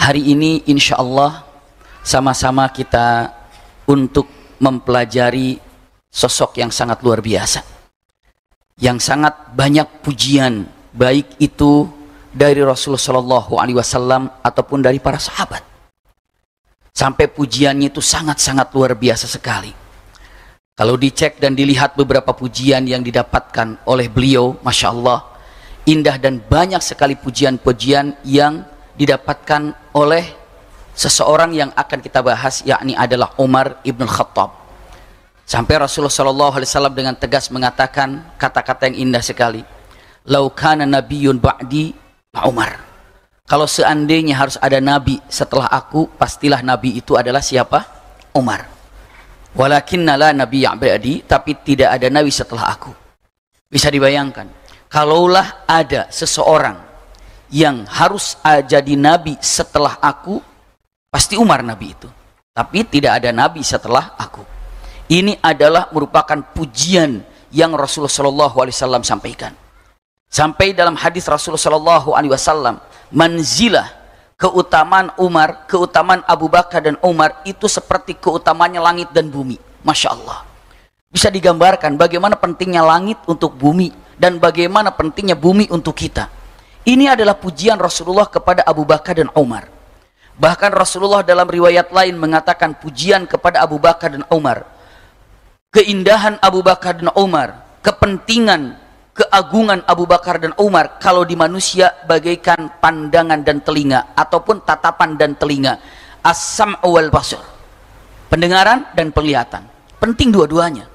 hari ini insya Allah sama-sama kita untuk mempelajari sosok yang sangat luar biasa yang sangat banyak pujian baik itu dari Rasulullah Shallallahu Alaihi Wasallam ataupun dari para sahabat sampai pujiannya itu sangat-sangat luar biasa sekali kalau dicek dan dilihat beberapa pujian yang didapatkan oleh beliau Masya Allah indah dan banyak sekali pujian-pujian yang didapatkan oleh seseorang yang akan kita bahas yakni adalah Umar ibn Khattab sampai Rasulullah Shallallahu Alaihi Wasallam dengan tegas mengatakan kata-kata yang indah sekali laukana nabiyun ba'di ma Umar kalau seandainya harus ada nabi setelah aku pastilah nabi itu adalah siapa Umar walakin nala nabi ba'di tapi tidak ada nabi setelah aku bisa dibayangkan kalaulah ada seseorang yang harus jadi nabi setelah aku pasti Umar nabi itu tapi tidak ada nabi setelah aku ini adalah merupakan pujian yang Rasulullah Shallallahu Alaihi Wasallam sampaikan sampai dalam hadis Rasulullah Shallallahu Alaihi Wasallam manzilah keutamaan Umar, keutamaan Abu Bakar dan Umar itu seperti keutamanya langit dan bumi. Masya Allah. Bisa digambarkan bagaimana pentingnya langit untuk bumi dan bagaimana pentingnya bumi untuk kita. Ini adalah pujian Rasulullah kepada Abu Bakar dan Umar. Bahkan Rasulullah dalam riwayat lain mengatakan pujian kepada Abu Bakar dan Umar. Keindahan Abu Bakar dan Umar, kepentingan, keagungan Abu Bakar dan Umar kalau di manusia bagaikan pandangan dan telinga ataupun tatapan dan telinga. Asam awal basur. Pendengaran dan penglihatan. Penting dua-duanya.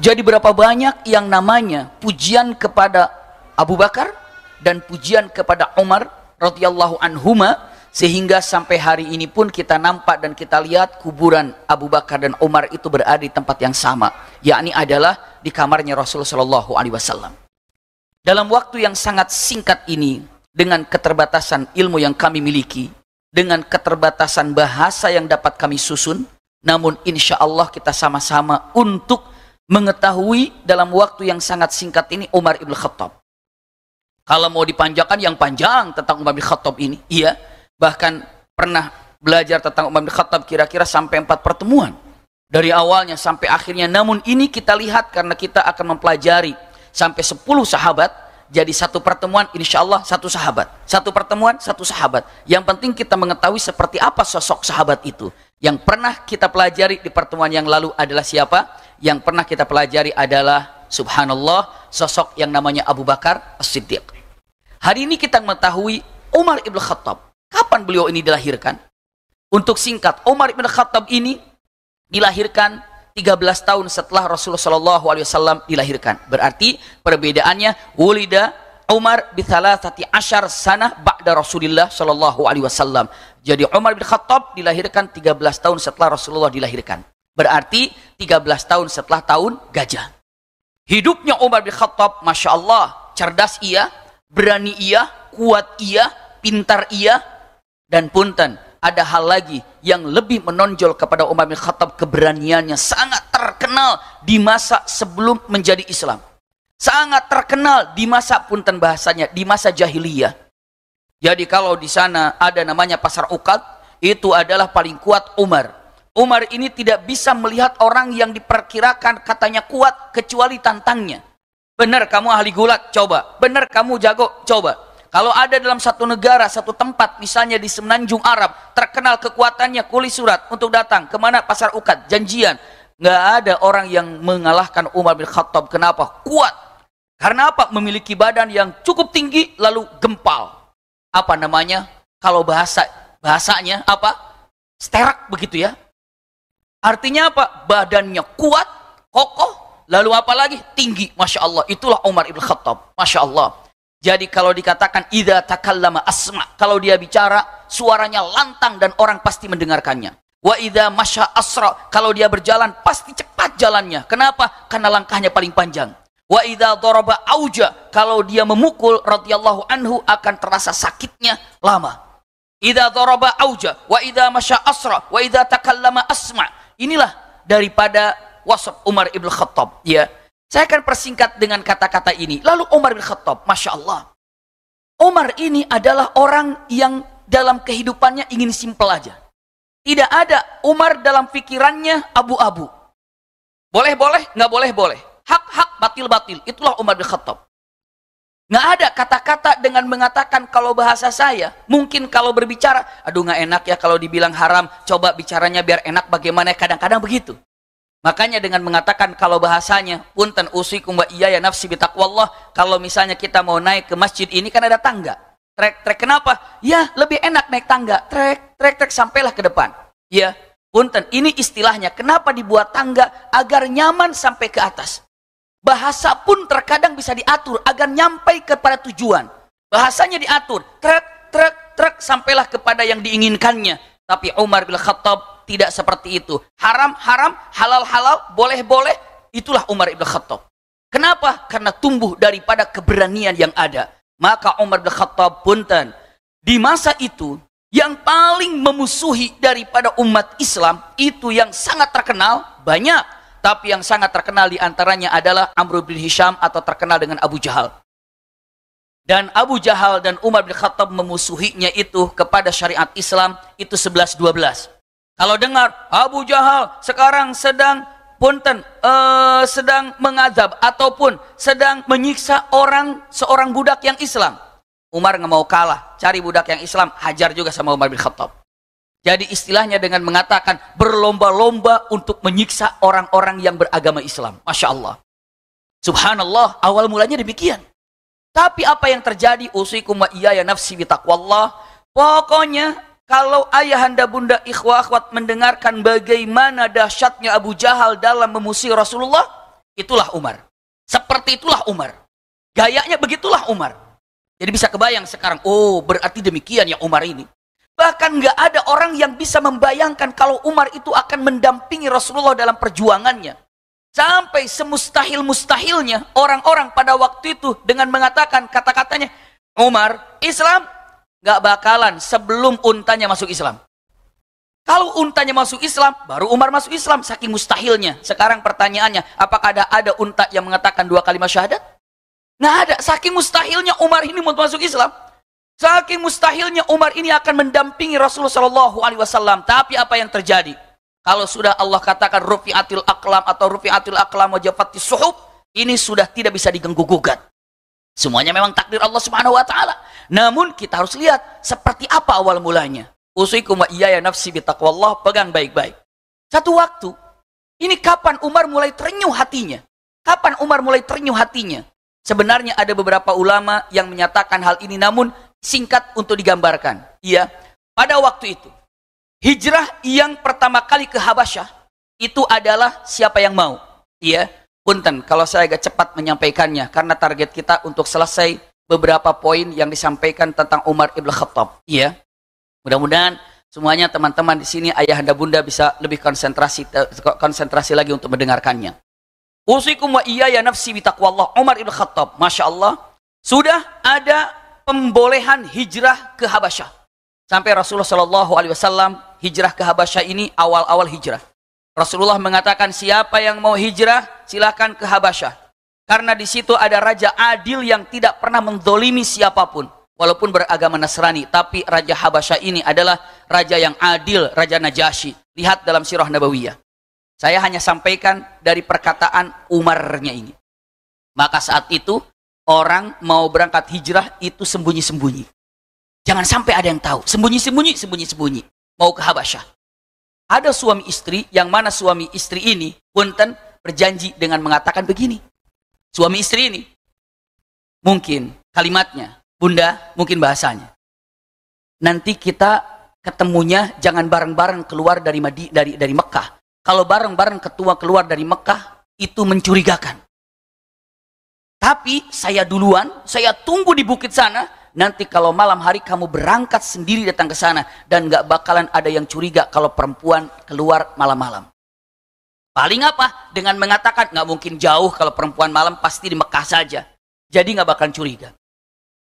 Jadi berapa banyak yang namanya pujian kepada Abu Bakar, dan pujian kepada Umar radhiyallahu anhuma sehingga sampai hari ini pun kita nampak dan kita lihat kuburan Abu Bakar dan Umar itu berada di tempat yang sama yakni adalah di kamarnya Rasulullah Shallallahu Alaihi Wasallam dalam waktu yang sangat singkat ini dengan keterbatasan ilmu yang kami miliki dengan keterbatasan bahasa yang dapat kami susun namun insya Allah kita sama-sama untuk mengetahui dalam waktu yang sangat singkat ini Umar Ibn Khattab kalau mau dipanjangkan yang panjang tentang Umar bin Khattab ini. Iya. Bahkan pernah belajar tentang Umar bin Khattab kira-kira sampai empat pertemuan. Dari awalnya sampai akhirnya. Namun ini kita lihat karena kita akan mempelajari sampai sepuluh sahabat. Jadi satu pertemuan insya Allah satu sahabat. Satu pertemuan satu sahabat. Yang penting kita mengetahui seperti apa sosok sahabat itu. Yang pernah kita pelajari di pertemuan yang lalu adalah siapa? Yang pernah kita pelajari adalah subhanallah sosok yang namanya Abu Bakar As-Siddiq. Hari ini kita mengetahui Umar Ibn Khattab. Kapan beliau ini dilahirkan? Untuk singkat, Umar Ibn Khattab ini dilahirkan 13 tahun setelah Rasulullah saw dilahirkan. Berarti perbedaannya wulida Umar tati ashar sana ba'da Rasulullah Shallallahu Alaihi Wasallam. Jadi Umar bin Khattab dilahirkan 13 tahun setelah Rasulullah dilahirkan. Berarti 13 tahun setelah tahun gajah. Hidupnya Umar bin Khattab, Masya Allah, cerdas ia, berani ia, kuat ia, pintar ia, dan punten. Ada hal lagi yang lebih menonjol kepada Umar bin Khattab keberaniannya sangat terkenal di masa sebelum menjadi Islam. Sangat terkenal di masa punten bahasanya, di masa jahiliyah. Jadi kalau di sana ada namanya pasar ukat, itu adalah paling kuat Umar. Umar ini tidak bisa melihat orang yang diperkirakan katanya kuat kecuali tantangnya. Benar kamu ahli gulat, coba. Benar kamu jago, coba. Kalau ada dalam satu negara, satu tempat, misalnya di Semenanjung Arab, terkenal kekuatannya kuli surat untuk datang ke mana pasar ukat, janjian. Nggak ada orang yang mengalahkan Umar bin Khattab. Kenapa? Kuat. Karena apa? Memiliki badan yang cukup tinggi, lalu gempal. Apa namanya? Kalau bahasa bahasanya apa? Sterak begitu ya. Artinya apa? Badannya kuat, kokoh, Lalu apa lagi? Tinggi, Masya Allah. Itulah Umar Ibn Khattab. Masya Allah. Jadi kalau dikatakan, Ida takallama asma. Kalau dia bicara, suaranya lantang dan orang pasti mendengarkannya. Wa idha masya asra. Kalau dia berjalan, pasti cepat jalannya. Kenapa? Karena langkahnya paling panjang. Wa idha doroba auja. Kalau dia memukul, radhiyallahu anhu akan terasa sakitnya lama. Idha doroba auja. Wa idha masya asra. Wa idha takallama asma. Inilah daripada wasap Umar ibn Khattab. Ya, saya akan persingkat dengan kata-kata ini. Lalu Umar bin Khattab, masya Allah. Umar ini adalah orang yang dalam kehidupannya ingin simpel aja. Tidak ada Umar dalam pikirannya abu-abu. Boleh-boleh, nggak boleh-boleh. Hak-hak, batil-batil. Itulah Umar bin Khattab. Nggak ada kata-kata dengan mengatakan kalau bahasa saya, mungkin kalau berbicara, aduh nggak enak ya kalau dibilang haram, coba bicaranya biar enak bagaimana, kadang-kadang begitu. Makanya dengan mengatakan kalau bahasanya punten usikum wa iya ya nafsi bitaqwallah, kalau misalnya kita mau naik ke masjid ini kan ada tangga. Trek trek kenapa? Ya, lebih enak naik tangga. Trek trek trek sampailah ke depan. Ya, punten ini istilahnya kenapa dibuat tangga agar nyaman sampai ke atas. Bahasa pun terkadang bisa diatur agar nyampai kepada tujuan. Bahasanya diatur, trek trek trek sampailah kepada yang diinginkannya. Tapi Umar bin Khattab tidak seperti itu. Haram-haram, halal-halal, boleh-boleh, itulah Umar Ibn Khattab. Kenapa? Karena tumbuh daripada keberanian yang ada. Maka Umar Ibn Khattab punten. Di masa itu, yang paling memusuhi daripada umat Islam, itu yang sangat terkenal, banyak. Tapi yang sangat terkenal diantaranya adalah Amr bin Hisham atau terkenal dengan Abu Jahal. Dan Abu Jahal dan Umar bin Khattab memusuhinya itu kepada syariat Islam itu 11-12. Kalau dengar Abu Jahal sekarang sedang punten uh, sedang mengazab ataupun sedang menyiksa orang seorang budak yang Islam. Umar nggak mau kalah, cari budak yang Islam, hajar juga sama Umar bin Khattab. Jadi istilahnya dengan mengatakan berlomba-lomba untuk menyiksa orang-orang yang beragama Islam. Masya Allah. Subhanallah, awal mulanya demikian. Tapi apa yang terjadi? Usikum wa iya ya nafsi bitakwallah. Pokoknya kalau ayahanda bunda ikhwah akhwat mendengarkan bagaimana dahsyatnya Abu Jahal dalam memusuhi Rasulullah, itulah Umar. Seperti itulah Umar. Gayanya begitulah Umar. Jadi bisa kebayang sekarang, oh berarti demikian ya Umar ini. Bahkan nggak ada orang yang bisa membayangkan kalau Umar itu akan mendampingi Rasulullah dalam perjuangannya. Sampai semustahil-mustahilnya orang-orang pada waktu itu dengan mengatakan kata-katanya, Umar, Islam nggak bakalan sebelum untanya masuk Islam. Kalau untanya masuk Islam, baru Umar masuk Islam. Saking mustahilnya. Sekarang pertanyaannya, apakah ada ada unta yang mengatakan dua kalimat syahadat? Nggak ada. Saking mustahilnya Umar ini mau masuk Islam. Saking mustahilnya Umar ini akan mendampingi Rasulullah Shallallahu Alaihi Wasallam. Tapi apa yang terjadi? Kalau sudah Allah katakan rufiatil aklam atau rufiatil aklam wajafati suhub, ini sudah tidak bisa digenggu gugat. Semuanya memang takdir Allah Subhanahu wa taala. Namun kita harus lihat seperti apa awal mulanya. Usikum wa ya nafsi bitaqwallah, pegang baik-baik. Satu waktu, ini kapan Umar mulai terenyuh hatinya? Kapan Umar mulai terenyuh hatinya? Sebenarnya ada beberapa ulama yang menyatakan hal ini namun singkat untuk digambarkan. Iya, pada waktu itu hijrah yang pertama kali ke Habasyah itu adalah siapa yang mau. Iya, Punten, kalau saya agak cepat menyampaikannya karena target kita untuk selesai beberapa poin yang disampaikan tentang Umar Ibn Khattab. Iya. Mudah-mudahan semuanya teman-teman di sini ayah anda bunda bisa lebih konsentrasi konsentrasi lagi untuk mendengarkannya. Usikum wa iya ya nafsi bitaqwallah Umar Ibn Khattab. Masya Allah. Sudah ada pembolehan hijrah ke Habasyah. Sampai Rasulullah Shallallahu Alaihi Wasallam hijrah ke Habasyah ini awal-awal hijrah. Rasulullah mengatakan siapa yang mau hijrah silahkan ke Habasyah. Karena di situ ada raja adil yang tidak pernah mendolimi siapapun. Walaupun beragama Nasrani, tapi Raja Habasyah ini adalah raja yang adil, Raja Najasyi. Lihat dalam sirah Nabawiyah. Saya hanya sampaikan dari perkataan Umarnya ini. Maka saat itu orang mau berangkat hijrah itu sembunyi-sembunyi. Jangan sampai ada yang tahu. Sembunyi-sembunyi, sembunyi-sembunyi. Mau ke Habasyah. Ada suami istri yang mana suami istri ini punten berjanji dengan mengatakan begini. Suami istri ini mungkin kalimatnya, Bunda, mungkin bahasanya. Nanti kita ketemunya jangan bareng-bareng keluar dari Madi, dari dari Mekah. Kalau bareng-bareng ketua keluar dari Mekah itu mencurigakan. Tapi saya duluan, saya tunggu di bukit sana, nanti kalau malam hari kamu berangkat sendiri datang ke sana dan nggak bakalan ada yang curiga kalau perempuan keluar malam-malam. Paling apa? Dengan mengatakan nggak mungkin jauh kalau perempuan malam pasti di Mekah saja. Jadi nggak bakalan curiga.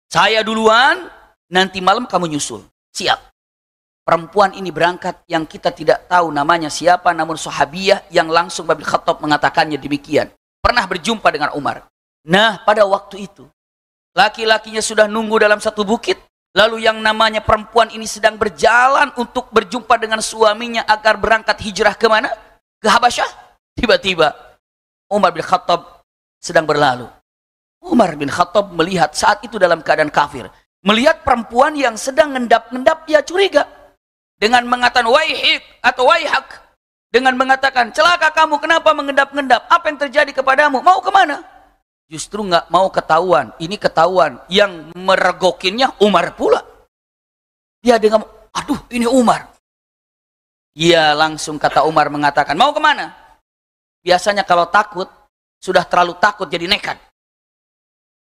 Saya duluan, nanti malam kamu nyusul. Siap. Perempuan ini berangkat yang kita tidak tahu namanya siapa, namun sahabiah yang langsung babi Khattab mengatakannya demikian. Pernah berjumpa dengan Umar. Nah, pada waktu itu, laki-lakinya sudah nunggu dalam satu bukit. Lalu yang namanya perempuan ini sedang berjalan untuk berjumpa dengan suaminya agar berangkat hijrah ke mana? Ke Habasyah. Tiba-tiba Umar bin Khattab sedang berlalu. Umar bin Khattab melihat saat itu dalam keadaan kafir. Melihat perempuan yang sedang ngendap-ngendap dia curiga. Dengan mengatakan waihik atau waihak. Dengan mengatakan celaka kamu kenapa mengendap-ngendap? Apa yang terjadi kepadamu? Mau kemana? Justru nggak mau ketahuan. Ini ketahuan. Yang meregokinnya Umar pula. Dia dengan, aduh ini Umar. Dia langsung kata Umar mengatakan, mau kemana? Biasanya kalau takut, sudah terlalu takut jadi nekat.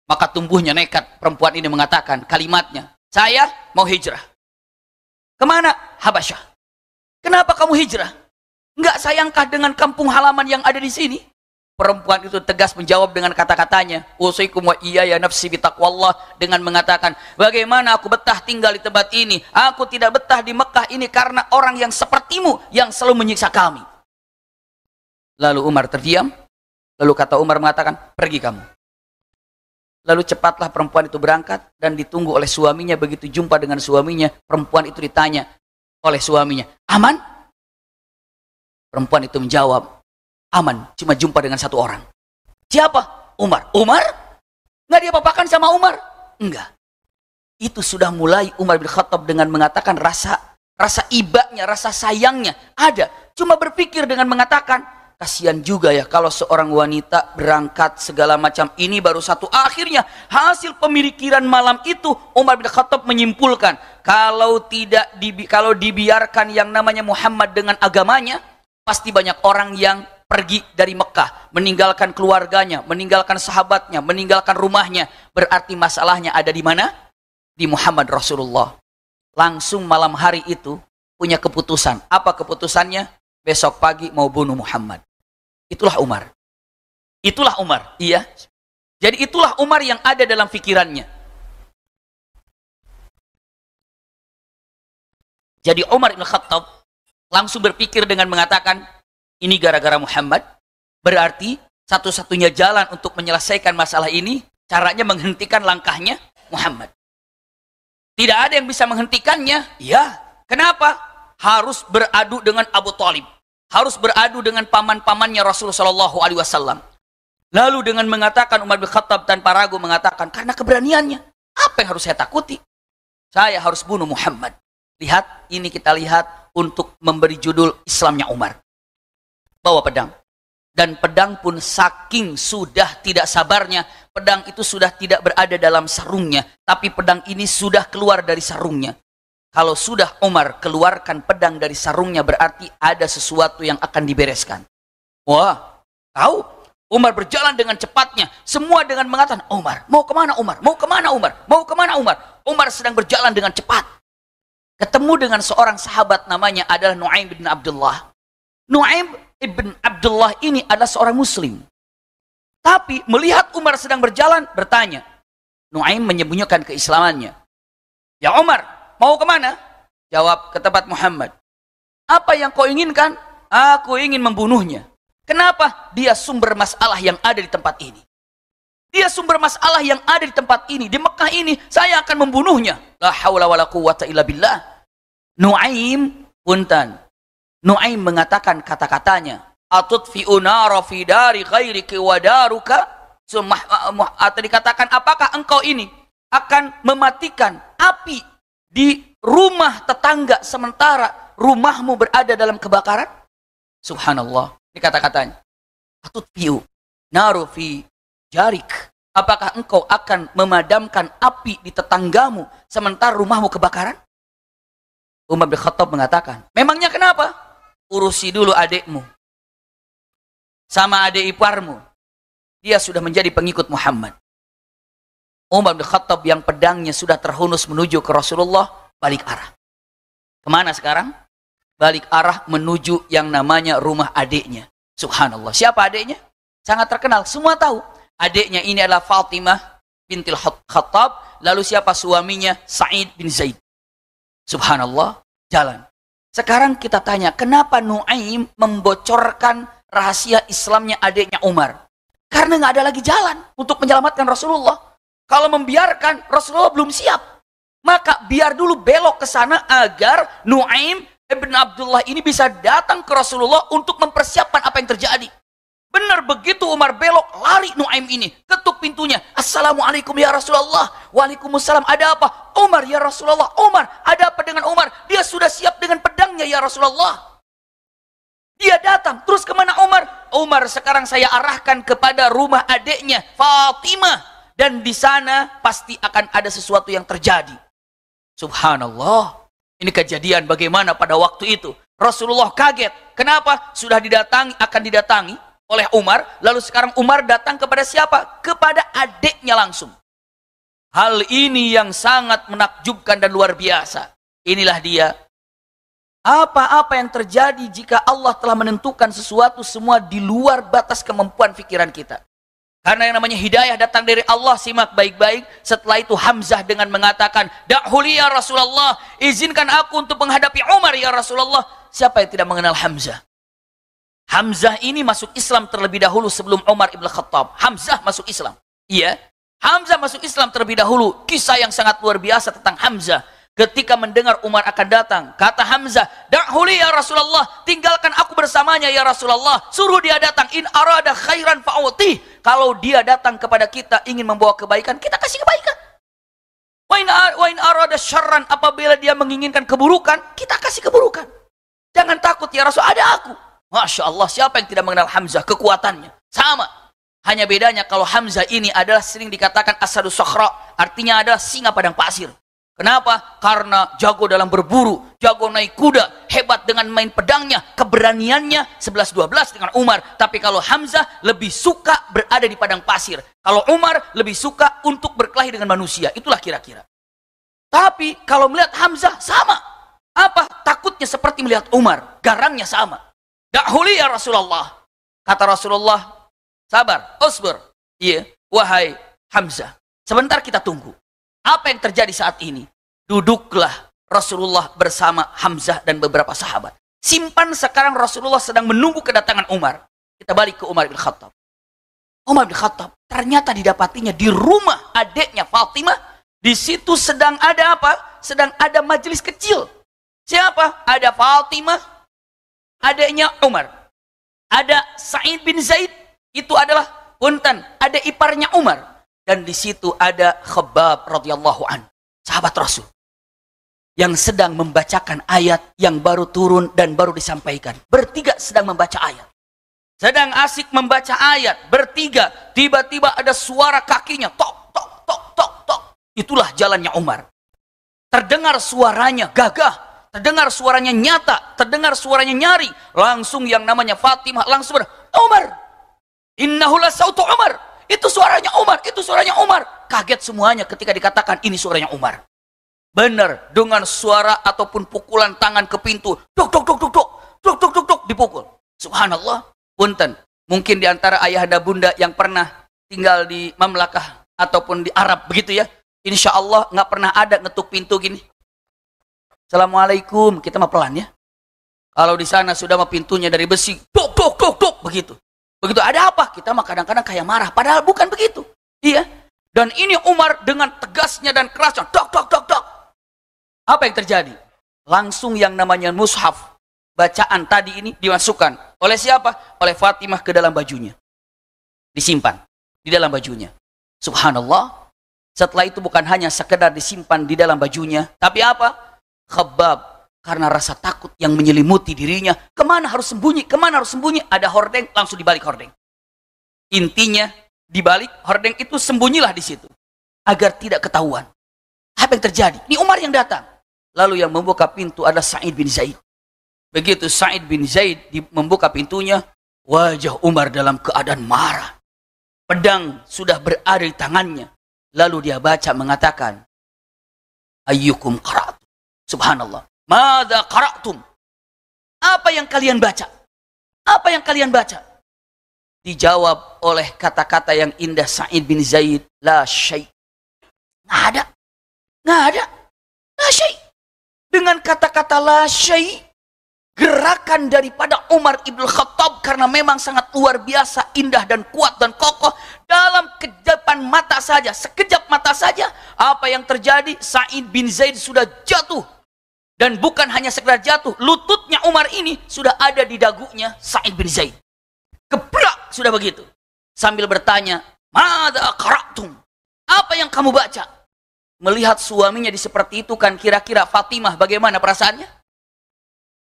Maka tumbuhnya nekat. Perempuan ini mengatakan kalimatnya, saya mau hijrah. Kemana? Habasyah. Kenapa kamu hijrah? Enggak sayangkah dengan kampung halaman yang ada di sini? perempuan itu tegas menjawab dengan kata-katanya usaikum wa iya ya nafsi bitaqwallah dengan mengatakan bagaimana aku betah tinggal di tempat ini aku tidak betah di Mekah ini karena orang yang sepertimu yang selalu menyiksa kami lalu Umar terdiam lalu kata Umar mengatakan pergi kamu lalu cepatlah perempuan itu berangkat dan ditunggu oleh suaminya begitu jumpa dengan suaminya perempuan itu ditanya oleh suaminya aman perempuan itu menjawab aman, cuma jumpa dengan satu orang. Siapa? Umar. Umar? Nggak dia papakan sama Umar? Enggak. Itu sudah mulai Umar bin Khattab dengan mengatakan rasa rasa ibanya, rasa sayangnya ada. Cuma berpikir dengan mengatakan, kasihan juga ya kalau seorang wanita berangkat segala macam ini baru satu akhirnya hasil pemikiran malam itu Umar bin Khattab menyimpulkan kalau tidak dibi kalau dibiarkan yang namanya Muhammad dengan agamanya pasti banyak orang yang pergi dari Mekah, meninggalkan keluarganya, meninggalkan sahabatnya, meninggalkan rumahnya, berarti masalahnya ada di mana? Di Muhammad Rasulullah. Langsung malam hari itu punya keputusan. Apa keputusannya? Besok pagi mau bunuh Muhammad. Itulah Umar. Itulah Umar. Iya. Jadi itulah Umar yang ada dalam pikirannya. Jadi Umar bin Khattab langsung berpikir dengan mengatakan, ini gara-gara Muhammad, berarti satu-satunya jalan untuk menyelesaikan masalah ini, caranya menghentikan langkahnya Muhammad. Tidak ada yang bisa menghentikannya. Ya, kenapa? Harus beradu dengan Abu Talib. Harus beradu dengan paman-pamannya Rasulullah Shallallahu Wasallam. Lalu dengan mengatakan Umar bin Khattab tanpa ragu mengatakan karena keberaniannya. Apa yang harus saya takuti? Saya harus bunuh Muhammad. Lihat, ini kita lihat untuk memberi judul Islamnya Umar bawa pedang. Dan pedang pun saking sudah tidak sabarnya, pedang itu sudah tidak berada dalam sarungnya, tapi pedang ini sudah keluar dari sarungnya. Kalau sudah Umar keluarkan pedang dari sarungnya berarti ada sesuatu yang akan dibereskan. Wah, tahu? Umar berjalan dengan cepatnya. Semua dengan mengatakan, Umar, mau kemana Umar? Mau kemana Umar? Mau kemana Umar? Umar sedang berjalan dengan cepat. Ketemu dengan seorang sahabat namanya adalah Nuaim bin Abdullah. Nuaim Ibn Abdullah ini adalah seorang muslim. Tapi melihat Umar sedang berjalan, bertanya. Nuaim menyembunyikan keislamannya. Ya Umar, mau kemana? Jawab ke tempat Muhammad. Apa yang kau inginkan? Aku ingin membunuhnya. Kenapa? Dia sumber masalah yang ada di tempat ini. Dia sumber masalah yang ada di tempat ini, di Mekah ini, saya akan membunuhnya. La wa la quwata illa billah. Nuaim untan. Nuaim mengatakan kata-katanya, atut fi unara fi dari ghairiki wa daruka atau eh, eh, dikatakan apakah engkau ini akan mematikan api di rumah tetangga sementara rumahmu berada dalam kebakaran? Subhanallah. Ini kata-katanya. Atut fiu naru fi jarik. Apakah engkau akan memadamkan api di tetanggamu sementara rumahmu kebakaran? Umar bin Khattab mengatakan, memangnya kenapa? urusi dulu adikmu. Sama adik iparmu. Dia sudah menjadi pengikut Muhammad. Umar bin Khattab yang pedangnya sudah terhunus menuju ke Rasulullah, balik arah. Kemana sekarang? Balik arah menuju yang namanya rumah adiknya. Subhanallah. Siapa adiknya? Sangat terkenal. Semua tahu. Adiknya ini adalah Fatimah bintil Khattab. Lalu siapa suaminya? Sa'id bin Zaid. Subhanallah. Jalan. Sekarang kita tanya, kenapa Nuaim membocorkan rahasia Islamnya adiknya Umar? Karena nggak ada lagi jalan untuk menyelamatkan Rasulullah. Kalau membiarkan, Rasulullah belum siap. Maka biar dulu belok ke sana agar Nuaim Ibn Abdullah ini bisa datang ke Rasulullah untuk mempersiapkan apa yang terjadi. Benar begitu Umar belok lari Nuaim ini. Ketuk pintunya. Assalamualaikum ya Rasulullah. Waalaikumsalam. Ada apa? Umar ya Rasulullah. Umar. Ada apa dengan Umar? Dia sudah siap dengan pedangnya ya Rasulullah. Dia datang. Terus kemana Umar? Umar sekarang saya arahkan kepada rumah adiknya Fatimah. Dan di sana pasti akan ada sesuatu yang terjadi. Subhanallah. Ini kejadian bagaimana pada waktu itu. Rasulullah kaget. Kenapa? Sudah didatangi, akan didatangi oleh Umar, lalu sekarang Umar datang kepada siapa? Kepada adiknya langsung. Hal ini yang sangat menakjubkan dan luar biasa. Inilah dia. Apa-apa yang terjadi jika Allah telah menentukan sesuatu semua di luar batas kemampuan pikiran kita. Karena yang namanya hidayah datang dari Allah, simak baik-baik. Setelah itu Hamzah dengan mengatakan, Da'huli ya Rasulullah, izinkan aku untuk menghadapi Umar ya Rasulullah. Siapa yang tidak mengenal Hamzah? Hamzah ini masuk Islam terlebih dahulu sebelum Umar Ibn Khattab. Hamzah masuk Islam. Iya. Hamzah masuk Islam terlebih dahulu. Kisah yang sangat luar biasa tentang Hamzah. Ketika mendengar Umar akan datang, kata Hamzah, "Dahuli ya Rasulullah, tinggalkan aku bersamanya ya Rasulullah. Suruh dia datang in arada khairan fa'uti." Kalau dia datang kepada kita ingin membawa kebaikan, kita kasih kebaikan. Wa in, wa in arada syarran apabila dia menginginkan keburukan, kita kasih keburukan. Jangan takut ya Rasul, ada aku. Masya Allah, siapa yang tidak mengenal Hamzah? Kekuatannya. Sama. Hanya bedanya kalau Hamzah ini adalah sering dikatakan asadu sokhra. Artinya adalah singa padang pasir. Kenapa? Karena jago dalam berburu, jago naik kuda, hebat dengan main pedangnya, keberaniannya 11-12 dengan Umar. Tapi kalau Hamzah lebih suka berada di padang pasir. Kalau Umar lebih suka untuk berkelahi dengan manusia. Itulah kira-kira. Tapi kalau melihat Hamzah sama. Apa? Takutnya seperti melihat Umar. Garangnya sama huli ya Rasulullah. Kata Rasulullah, sabar, usbur. Iya, wahai Hamzah. Sebentar kita tunggu. Apa yang terjadi saat ini? Duduklah Rasulullah bersama Hamzah dan beberapa sahabat. Simpan sekarang Rasulullah sedang menunggu kedatangan Umar. Kita balik ke Umar bin Khattab. Umar bin Khattab ternyata didapatinya di rumah adiknya Fatimah. Di situ sedang ada apa? Sedang ada majelis kecil. Siapa? Ada Fatimah, adanya Umar. Ada Sa'id bin Zaid, itu adalah Untan. ada iparnya Umar. Dan di situ ada Khabab radhiyallahu an, sahabat Rasul. Yang sedang membacakan ayat yang baru turun dan baru disampaikan. Bertiga sedang membaca ayat. Sedang asik membaca ayat, bertiga, tiba-tiba ada suara kakinya, tok, tok, tok, tok, tok. Itulah jalannya Umar. Terdengar suaranya gagah, Terdengar suaranya nyata, terdengar suaranya nyari. Langsung yang namanya Fatimah langsung ber, Umar. Innahulah sautu Umar. Itu suaranya Umar, itu suaranya Umar. Kaget semuanya ketika dikatakan ini suaranya Umar. Benar, dengan suara ataupun pukulan tangan ke pintu. Dok, dok, dok, dok, dok, dok, dok, dok, duk dipukul. Subhanallah, punten. Mungkin di antara ayah dan bunda yang pernah tinggal di Mamlakah ataupun di Arab begitu ya. Insya Allah nggak pernah ada ngetuk pintu gini. Assalamualaikum, kita mah pelan ya. Kalau di sana sudah mah pintunya dari besi, kok kok kok kok begitu. Begitu ada apa? Kita mah kadang-kadang kayak marah, padahal bukan begitu. Iya. Dan ini Umar dengan tegasnya dan kerasnya, dok dok dok dok. Apa yang terjadi? Langsung yang namanya mushaf, bacaan tadi ini dimasukkan oleh siapa? Oleh Fatimah ke dalam bajunya. Disimpan di dalam bajunya. Subhanallah. Setelah itu bukan hanya sekedar disimpan di dalam bajunya, tapi apa? Khabab karena rasa takut yang menyelimuti dirinya. Kemana harus sembunyi? Kemana harus sembunyi? Ada hordeng, langsung dibalik hordeng. Intinya, dibalik hordeng itu sembunyilah di situ. Agar tidak ketahuan. Apa yang terjadi? Ini Umar yang datang. Lalu yang membuka pintu ada Sa'id bin Zaid. Begitu Sa'id bin Zaid membuka pintunya, wajah Umar dalam keadaan marah. Pedang sudah berada di tangannya. Lalu dia baca mengatakan, Ayyukum kara. Subhanallah. Mada karaktum. Apa yang kalian baca? Apa yang kalian baca? Dijawab oleh kata-kata yang indah Sa'id bin Zaid, la syait. Nggak ada. Nggak ada. La syait. Dengan kata-kata la syait. gerakan daripada Umar Ibn Khattab karena memang sangat luar biasa, indah dan kuat dan kokoh. Dalam kejapan mata saja, sekejap mata saja, apa yang terjadi? Sa'id bin Zaid sudah jatuh dan bukan hanya sekedar jatuh, lututnya Umar ini sudah ada di dagunya Sa'id bin Zaid. Gebrak sudah begitu. Sambil bertanya, Mada karaktum? Apa yang kamu baca? Melihat suaminya di seperti itu kan kira-kira Fatimah bagaimana perasaannya?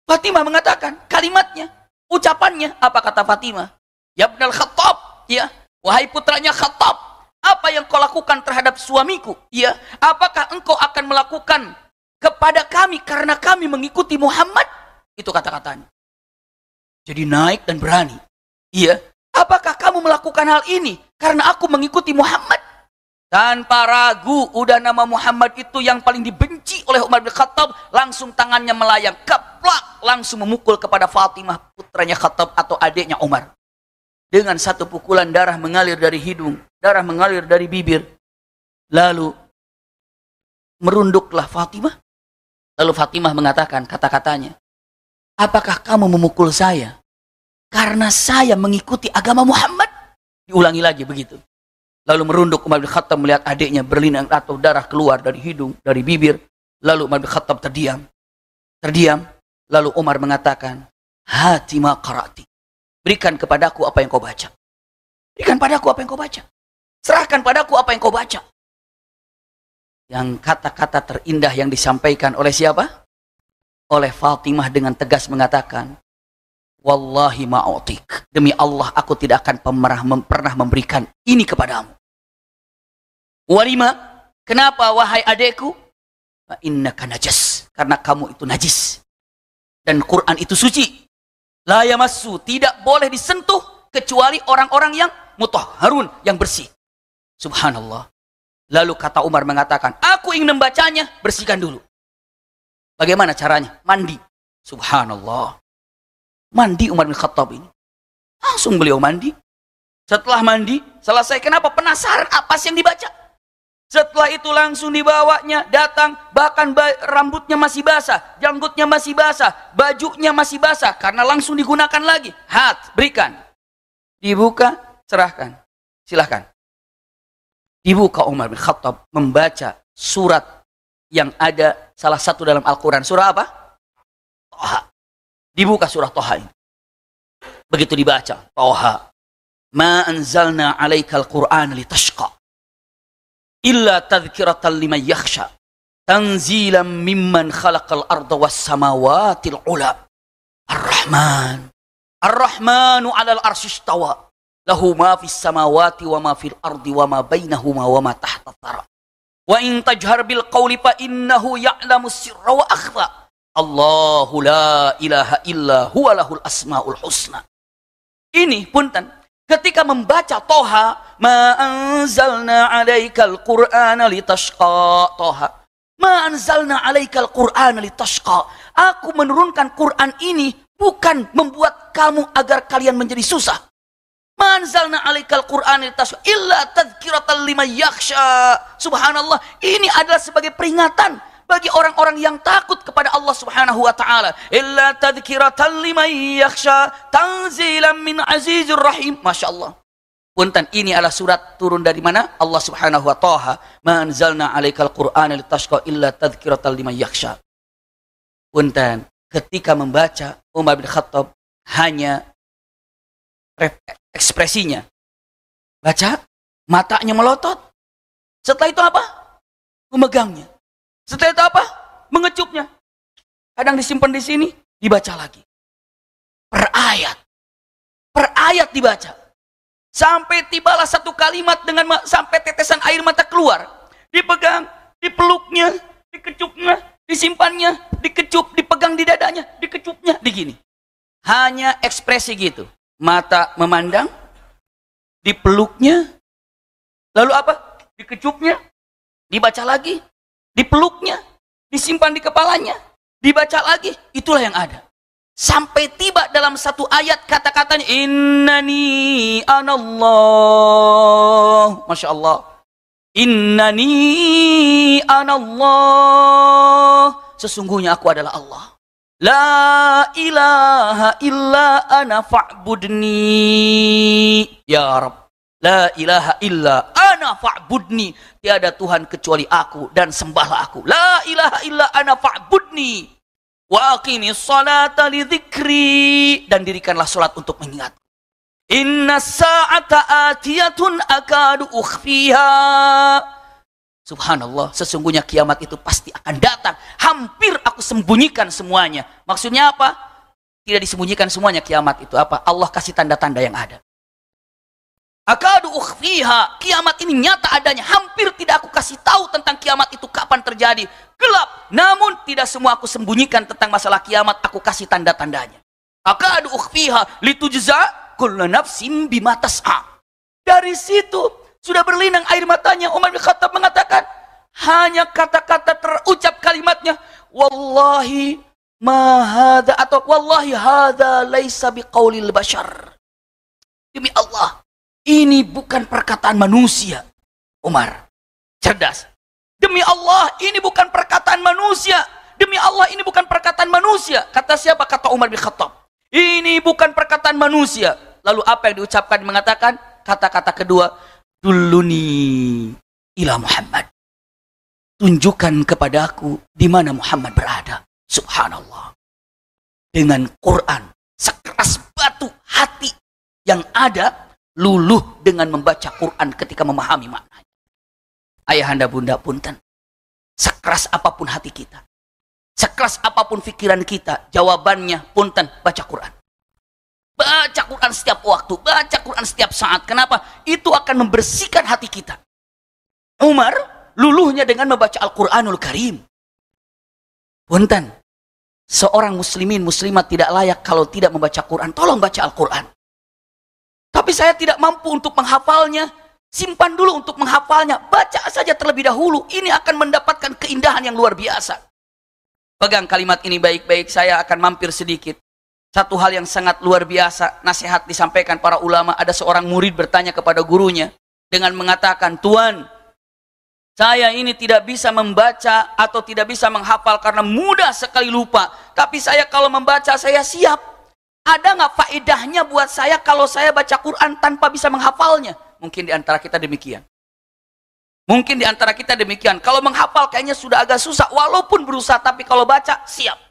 Fatimah mengatakan kalimatnya, ucapannya, apa kata Fatimah? Ya benar Khattab, ya. Wahai putranya Khattab, apa yang kau lakukan terhadap suamiku? Ya, apakah engkau akan melakukan kepada kami karena kami mengikuti Muhammad. Itu kata-katanya. Jadi naik dan berani. Iya. Apakah kamu melakukan hal ini karena aku mengikuti Muhammad? Tanpa ragu, udah nama Muhammad itu yang paling dibenci oleh Umar bin Khattab, langsung tangannya melayang, keplak, langsung memukul kepada Fatimah, putranya Khattab atau adiknya Umar. Dengan satu pukulan darah mengalir dari hidung, darah mengalir dari bibir. Lalu merunduklah Fatimah Lalu Fatimah mengatakan kata-katanya, Apakah kamu memukul saya? Karena saya mengikuti agama Muhammad. Diulangi lagi begitu. Lalu merunduk Umar bin Khattab melihat adiknya berlinang atau darah keluar dari hidung, dari bibir. Lalu Umar bin Khattab terdiam. Terdiam. Lalu Umar mengatakan, Hati karati, Berikan kepadaku apa yang kau baca. Berikan padaku apa yang kau baca. Serahkan padaku apa yang kau baca yang kata-kata terindah yang disampaikan oleh siapa? Oleh Fatimah dengan tegas mengatakan, Wallahi ma'otik. Demi Allah, aku tidak akan pemerah, mem, pernah memberikan ini kepadamu. Walima, kenapa wahai adekku? Inna najis? Karena kamu itu najis. Dan Quran itu suci. La yamassu. Tidak boleh disentuh kecuali orang-orang yang mutahharun, yang bersih. Subhanallah. Lalu kata Umar mengatakan, aku ingin membacanya, bersihkan dulu. Bagaimana caranya? Mandi. Subhanallah. Mandi Umar bin Khattab ini. Langsung beliau mandi. Setelah mandi, selesai. Kenapa? Penasaran apa sih yang dibaca? Setelah itu langsung dibawanya, datang. Bahkan rambutnya masih basah, janggutnya masih basah, bajunya masih basah. Karena langsung digunakan lagi. Hat, berikan. Dibuka, serahkan. Silahkan dibuka Umar bin Khattab membaca surat yang ada salah satu dalam Al-Quran. Surah apa? Toha. Dibuka surah Toha ini. Begitu dibaca, Toha. Ma anzalna alaikal Qur'an tashqa. Illa tadhkiratan liman yakhsha. Tanzilan mimman khalaqal arda was samawatil ula. Ar-Rahman. Ar-Rahmanu alal arsistawa lahu ma fis samawati wa ma fil ardi wa ma bainahuma wa ma tahta thara wa in tajhar bil qawli fa innahu ya'lamu sirra wa akhfa Allahu la ilaha illa huwa lahul asmaul husna ini punten ketika membaca Toha ma anzalna alaikal qur'ana litashqa Toha ma anzalna alaikal qur'ana litashqa aku menurunkan Quran ini bukan membuat kamu agar kalian menjadi susah Manzalna alikal Quran illa tadkiratul lima yaksha. Subhanallah, ini adalah sebagai peringatan bagi orang-orang yang takut kepada Allah Subhanahu wa taala. Illa tadkiratul lima yaksha tanzilan min azizur rahim. Masyaallah. Punten ini adalah surat turun dari mana? Allah Subhanahu wa taala. Manzalna alikal Qur'ana litashqa illa tadzkiratan lima yaksha. Punten ketika membaca Umar bin Khattab hanya ekspresinya. Baca, matanya melotot. Setelah itu apa? Memegangnya. Setelah itu apa? Mengecupnya. Kadang disimpan di sini, dibaca lagi. Per ayat. Per ayat dibaca. Sampai tibalah satu kalimat dengan sampai tetesan air mata keluar. Dipegang, dipeluknya, dikecupnya, disimpannya, dikecup, dipegang di dadanya, dikecupnya, begini. Hanya ekspresi gitu mata memandang, dipeluknya, lalu apa? Dikecupnya, dibaca lagi, dipeluknya, disimpan di kepalanya, dibaca lagi, itulah yang ada. Sampai tiba dalam satu ayat kata-katanya, Innani anallah. Masya Allah. Innani anallah. Sesungguhnya aku adalah Allah. La ilaha illa ana fa'budni. Ya Rabb. La ilaha illa ana fa'budni. Tiada Tuhan kecuali aku dan sembahlah aku. La ilaha illa ana fa'budni. Wa aqini salata li dhikri. Dan dirikanlah solat untuk mengingat. Inna sa'ata atiyatun akadu ukhfiha. Subhanallah, sesungguhnya kiamat itu pasti akan datang. Hampir aku sembunyikan semuanya. Maksudnya apa? Tidak disembunyikan semuanya kiamat itu apa? Allah kasih tanda-tanda yang ada. Akadu ukhfiha, kiamat ini nyata adanya. Hampir tidak aku kasih tahu tentang kiamat itu kapan terjadi. Gelap, namun tidak semua aku sembunyikan tentang masalah kiamat, aku kasih tanda-tandanya. Akadu ukhfiha litujza kullu nafsin bima tas'a. Dari situ sudah berlinang air matanya. Umar bin Khattab mengatakan, hanya kata-kata terucap kalimatnya, Wallahi mahada atau Wallahi hada laisa biqaulil bashar. Demi Allah, ini bukan perkataan manusia. Umar, cerdas. Demi Allah, ini bukan perkataan manusia. Demi Allah, ini bukan perkataan manusia. Kata siapa? Kata Umar bin Khattab. Ini bukan perkataan manusia. Lalu apa yang diucapkan mengatakan? Kata-kata kedua, duluni ila Muhammad. Tunjukkan kepada aku di mana Muhammad berada. Subhanallah. Dengan Quran sekeras batu hati yang ada luluh dengan membaca Quran ketika memahami maknanya. Ayahanda bunda punten. Sekeras apapun hati kita. Sekeras apapun pikiran kita, jawabannya punten baca Quran. Baca Quran setiap waktu, baca Quran setiap saat. Kenapa? Itu akan membersihkan hati kita. Umar luluhnya dengan membaca Al-Quranul Karim. Punten, seorang muslimin muslimat tidak layak kalau tidak membaca Quran. Tolong baca Al-Quran. Tapi saya tidak mampu untuk menghafalnya. Simpan dulu untuk menghafalnya. Baca saja terlebih dahulu. Ini akan mendapatkan keindahan yang luar biasa. Pegang kalimat ini baik-baik, saya akan mampir sedikit. Satu hal yang sangat luar biasa, nasihat disampaikan para ulama, ada seorang murid bertanya kepada gurunya dengan mengatakan, Tuan, saya ini tidak bisa membaca atau tidak bisa menghafal karena mudah sekali lupa. Tapi saya kalau membaca, saya siap. Ada nggak faedahnya buat saya kalau saya baca Quran tanpa bisa menghafalnya? Mungkin di antara kita demikian. Mungkin di antara kita demikian. Kalau menghafal kayaknya sudah agak susah, walaupun berusaha, tapi kalau baca, siap.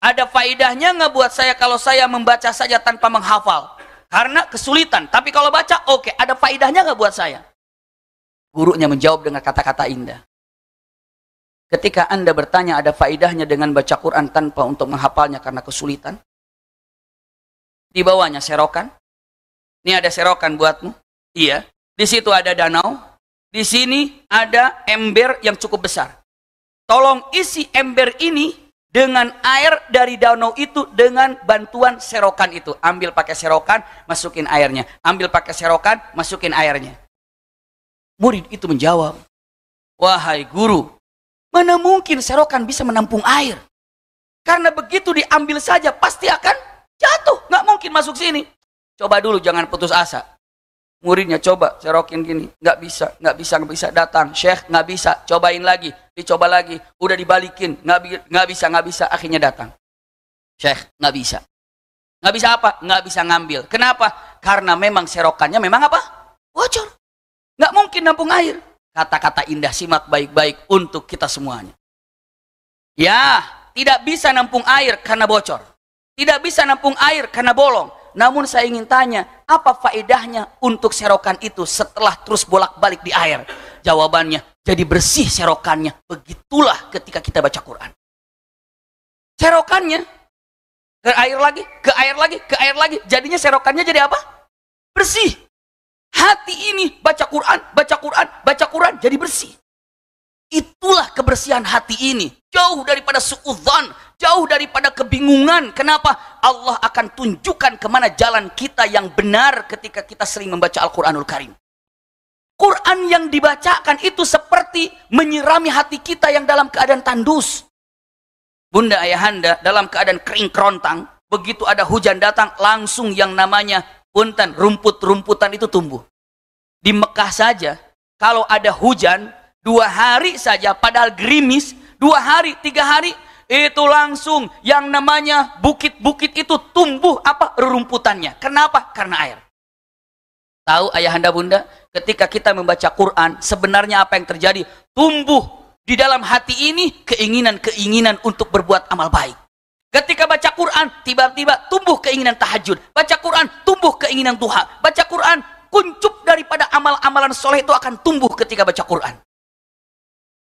Ada faidahnya nggak buat saya kalau saya membaca saja tanpa menghafal? Karena kesulitan. Tapi kalau baca, oke. Okay. Ada faidahnya nggak buat saya? Gurunya menjawab dengan kata-kata indah. Ketika Anda bertanya ada faidahnya dengan baca Quran tanpa untuk menghafalnya karena kesulitan. Di bawahnya serokan. Ini ada serokan buatmu. Iya. Di situ ada danau. Di sini ada ember yang cukup besar. Tolong isi ember ini dengan air dari danau itu dengan bantuan serokan itu. Ambil pakai serokan, masukin airnya. Ambil pakai serokan, masukin airnya. Murid itu menjawab, "Wahai guru, mana mungkin serokan bisa menampung air? Karena begitu diambil saja pasti akan jatuh, nggak mungkin masuk sini. Coba dulu jangan putus asa. Muridnya coba cerokin gini, nggak bisa, nggak bisa, nggak bisa datang. Syekh nggak bisa, cobain lagi, dicoba lagi, udah dibalikin, nggak bi, nggak bisa, nggak bisa, akhirnya datang. Syekh nggak bisa, nggak bisa apa? Nggak bisa ngambil. Kenapa? Karena memang serokannya memang apa? Bocor. Nggak mungkin nampung air. Kata-kata indah simak baik-baik untuk kita semuanya. Ya, tidak bisa nampung air karena bocor. Tidak bisa nampung air karena bolong namun saya ingin tanya, apa faedahnya untuk serokan itu setelah terus bolak-balik di air? Jawabannya, jadi bersih serokannya. Begitulah ketika kita baca Quran. Serokannya ke air lagi, ke air lagi, ke air lagi. Jadinya serokannya jadi apa? Bersih. Hati ini baca Quran, baca Quran, baca Quran jadi bersih. Itulah kebersihan hati ini. Jauh daripada suudzon, jauh daripada kebingungan. Kenapa? Allah akan tunjukkan kemana jalan kita yang benar ketika kita sering membaca Al-Quranul Karim. Quran yang dibacakan itu seperti menyirami hati kita yang dalam keadaan tandus. Bunda ayahanda dalam keadaan kering kerontang, begitu ada hujan datang langsung yang namanya punten, rumput-rumputan itu tumbuh. Di Mekah saja, kalau ada hujan, Dua hari saja, padahal gerimis. Dua hari, tiga hari, itu langsung yang namanya bukit-bukit itu tumbuh apa rerumputannya. Kenapa? Karena air. Tahu ayahanda bunda, ketika kita membaca Quran, sebenarnya apa yang terjadi? Tumbuh di dalam hati ini keinginan-keinginan untuk berbuat amal baik. Ketika baca Quran, tiba-tiba tumbuh keinginan tahajud. Baca Quran, tumbuh keinginan Tuhan. Baca Quran, kuncup daripada amal-amalan soleh itu akan tumbuh ketika baca Quran.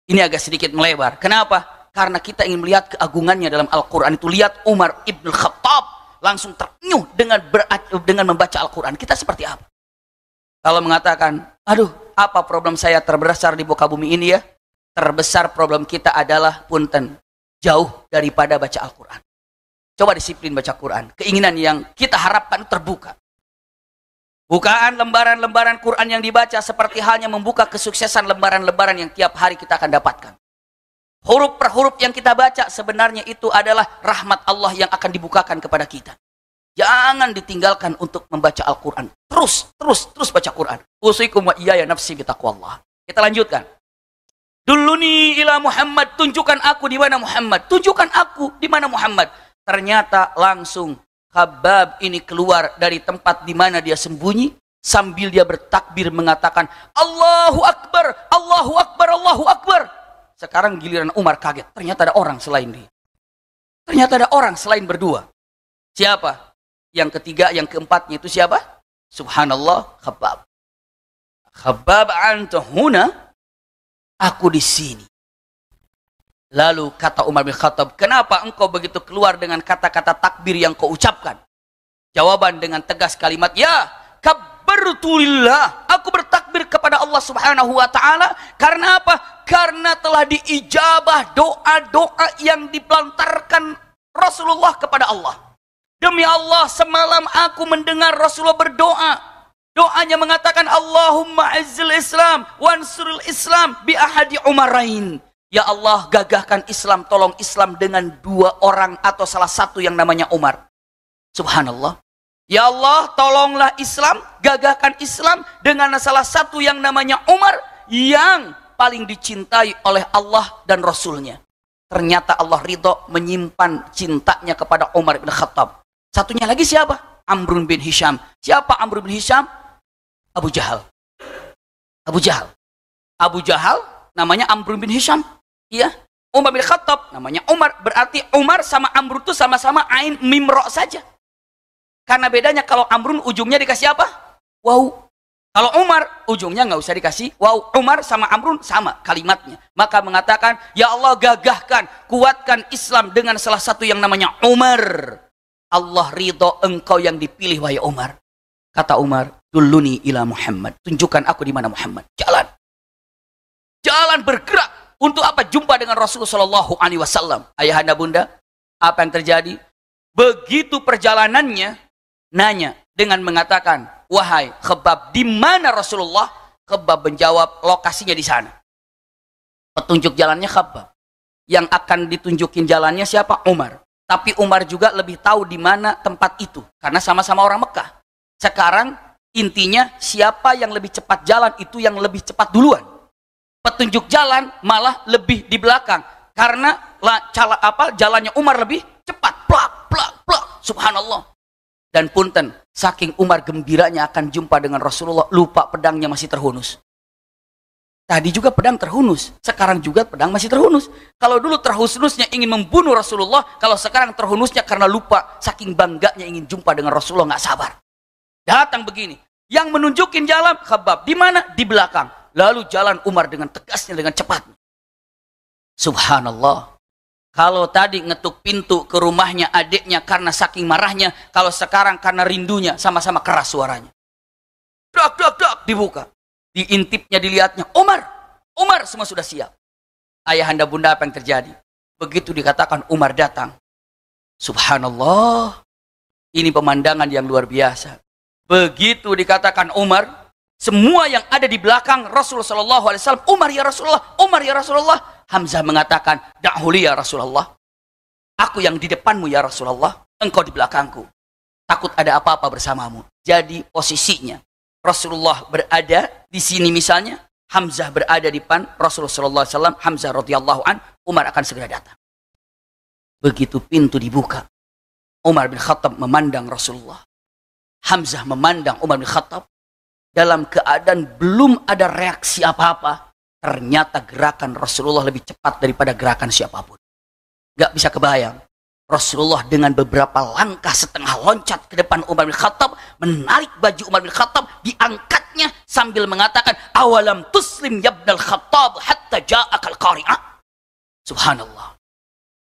Ini agak sedikit melebar. Kenapa? Karena kita ingin melihat keagungannya dalam Al-Quran itu. Lihat Umar Ibn Khattab langsung ternyuh dengan dengan membaca Al-Quran. Kita seperti apa? Kalau mengatakan, aduh apa problem saya terbesar di buka bumi ini ya? Terbesar problem kita adalah punten. Jauh daripada baca Al-Quran. Coba disiplin baca Quran. Keinginan yang kita harapkan terbuka. Bukaan lembaran-lembaran Quran yang dibaca seperti halnya membuka kesuksesan lembaran-lembaran yang tiap hari kita akan dapatkan. Huruf per huruf yang kita baca sebenarnya itu adalah rahmat Allah yang akan dibukakan kepada kita. Jangan ditinggalkan untuk membaca Al-Quran. Terus, terus, terus baca Quran. Usikum wa iya ya nafsi Kita lanjutkan. Duluni ila Muhammad, tunjukkan aku di mana Muhammad. Tunjukkan aku di mana Muhammad. Ternyata langsung Habab ini keluar dari tempat di mana dia sembunyi sambil dia bertakbir mengatakan Allahu Akbar, Allahu Akbar, Allahu Akbar. Sekarang giliran Umar kaget, ternyata ada orang selain dia. Ternyata ada orang selain berdua. Siapa? Yang ketiga, yang keempatnya itu siapa? Subhanallah, Khabab. Khabab antahuna, aku di sini. Lalu kata Umar bin Khattab, kenapa engkau begitu keluar dengan kata-kata takbir yang kau ucapkan? Jawaban dengan tegas kalimat, ya kabertulillah. Aku bertakbir kepada Allah subhanahu wa ta'ala. Karena apa? Karena telah diijabah doa-doa yang dipelantarkan Rasulullah kepada Allah. Demi Allah, semalam aku mendengar Rasulullah berdoa. Doanya mengatakan, Allahumma azil Islam, wansuril Islam bi ahadi umarain. Ya Allah, gagahkan Islam, tolong Islam dengan dua orang atau salah satu yang namanya Umar. Subhanallah. Ya Allah, tolonglah Islam, gagahkan Islam dengan salah satu yang namanya Umar yang paling dicintai oleh Allah dan Rasulnya. Ternyata Allah ridho menyimpan cintanya kepada Umar bin Khattab. Satunya lagi siapa? Amrun bin Hisham. Siapa Amrun bin Hisham? Abu Jahal. Abu Jahal. Abu Jahal namanya Amrun bin Hisham. Iya, Umar bin Khattab namanya Umar berarti Umar sama Amrun itu sama-sama ain mimro saja karena bedanya kalau Amrun ujungnya dikasih apa wow kalau Umar ujungnya nggak usah dikasih wow Umar sama Amrun sama kalimatnya maka mengatakan ya Allah gagahkan kuatkan Islam dengan salah satu yang namanya Umar Allah ridho engkau yang dipilih wahai Umar kata Umar duluni ila Muhammad tunjukkan aku di mana Muhammad jalan jalan bergerak untuk apa jumpa dengan Rasulullah Shallallahu Alaihi Wasallam? Ayahanda bunda, apa yang terjadi? Begitu perjalanannya, nanya dengan mengatakan, wahai kebab, di mana Rasulullah? Kebab menjawab, lokasinya di sana. Petunjuk jalannya kebab. Yang akan ditunjukin jalannya siapa? Umar. Tapi Umar juga lebih tahu di mana tempat itu. Karena sama-sama orang Mekah. Sekarang intinya siapa yang lebih cepat jalan itu yang lebih cepat duluan petunjuk jalan malah lebih di belakang karena la, cala, apa jalannya Umar lebih cepat plak plak plak subhanallah dan punten saking Umar gembiranya akan jumpa dengan Rasulullah lupa pedangnya masih terhunus tadi juga pedang terhunus sekarang juga pedang masih terhunus kalau dulu terhunusnya ingin membunuh Rasulullah kalau sekarang terhunusnya karena lupa saking bangganya ingin jumpa dengan Rasulullah nggak sabar datang begini yang menunjukin jalan kebab di mana di belakang Lalu jalan Umar dengan tegasnya, dengan cepat. Subhanallah. Kalau tadi ngetuk pintu ke rumahnya adiknya karena saking marahnya, kalau sekarang karena rindunya sama-sama keras suaranya. Dok, dok, dok, dibuka. Diintipnya, dilihatnya. Umar, Umar semua sudah siap. Ayahanda bunda apa yang terjadi? Begitu dikatakan Umar datang. Subhanallah. Ini pemandangan yang luar biasa. Begitu dikatakan Umar, semua yang ada di belakang Rasulullah Shallallahu Alaihi Wasallam, Umar ya Rasulullah, Umar ya Rasulullah. Hamzah mengatakan, Dahuli ya Rasulullah. Aku yang di depanmu ya Rasulullah, engkau di belakangku. Takut ada apa-apa bersamamu. Jadi posisinya Rasulullah berada di sini misalnya, Hamzah berada di depan Rasulullah Shallallahu Alaihi Wasallam, Hamzah radhiyallahu an, Umar akan segera datang. Begitu pintu dibuka, Umar bin Khattab memandang Rasulullah. Hamzah memandang Umar bin Khattab dalam keadaan belum ada reaksi apa-apa, ternyata gerakan Rasulullah lebih cepat daripada gerakan siapapun. Gak bisa kebayang. Rasulullah dengan beberapa langkah setengah loncat ke depan Umar bin Khattab, menarik baju Umar bin Khattab, diangkatnya sambil mengatakan, Awalam tuslim yabnal Khattab hatta ja'akal qari'ah. Subhanallah.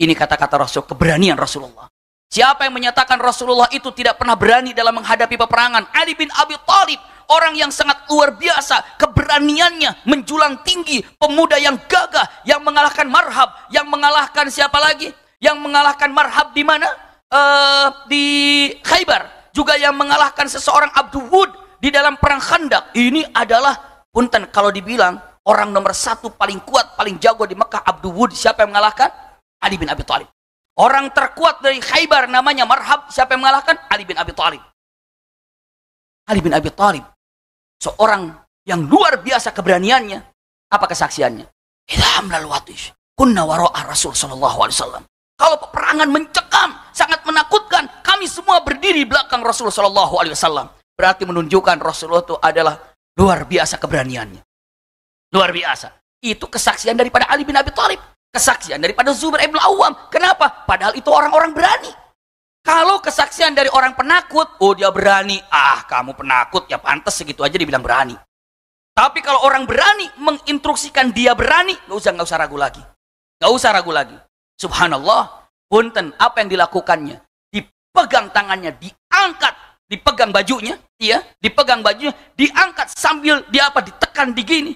Ini kata-kata Rasul, keberanian Rasulullah. Siapa yang menyatakan Rasulullah itu tidak pernah berani dalam menghadapi peperangan? Ali bin Abi Thalib, orang yang sangat luar biasa, keberaniannya menjulang tinggi, pemuda yang gagah, yang mengalahkan Marhab, yang mengalahkan siapa lagi? Yang mengalahkan Marhab di mana? Uh, di Khaybar. Juga yang mengalahkan seseorang Abdul Wud di dalam perang Khandak. Ini adalah punten kalau dibilang orang nomor satu paling kuat, paling jago di Mekah Abdul Wud. Siapa yang mengalahkan? Ali bin Abi Thalib. Orang terkuat dari Khaybar namanya Marhab. Siapa yang mengalahkan? Ali bin Abi Thalib. Ali bin Abi Thalib. Seorang yang luar biasa keberaniannya. Apa kesaksiannya? Ilhamlal Kunna waro'a Rasul Sallallahu Alaihi Wasallam. Kalau peperangan mencekam, sangat menakutkan. Kami semua berdiri belakang Rasul Shallallahu Alaihi Wasallam. Berarti menunjukkan Rasulullah itu adalah luar biasa keberaniannya. Luar biasa. Itu kesaksian daripada Ali bin Abi Thalib kesaksian daripada Zubair Ibn Awam. Kenapa? Padahal itu orang-orang berani. Kalau kesaksian dari orang penakut, oh dia berani, ah kamu penakut, ya pantas segitu aja dibilang berani. Tapi kalau orang berani menginstruksikan dia berani, nggak usah nggak usah ragu lagi, nggak usah ragu lagi. Subhanallah, punten apa yang dilakukannya? Dipegang tangannya, diangkat, dipegang bajunya, iya, dipegang bajunya, diangkat sambil dia apa? Ditekan di gini,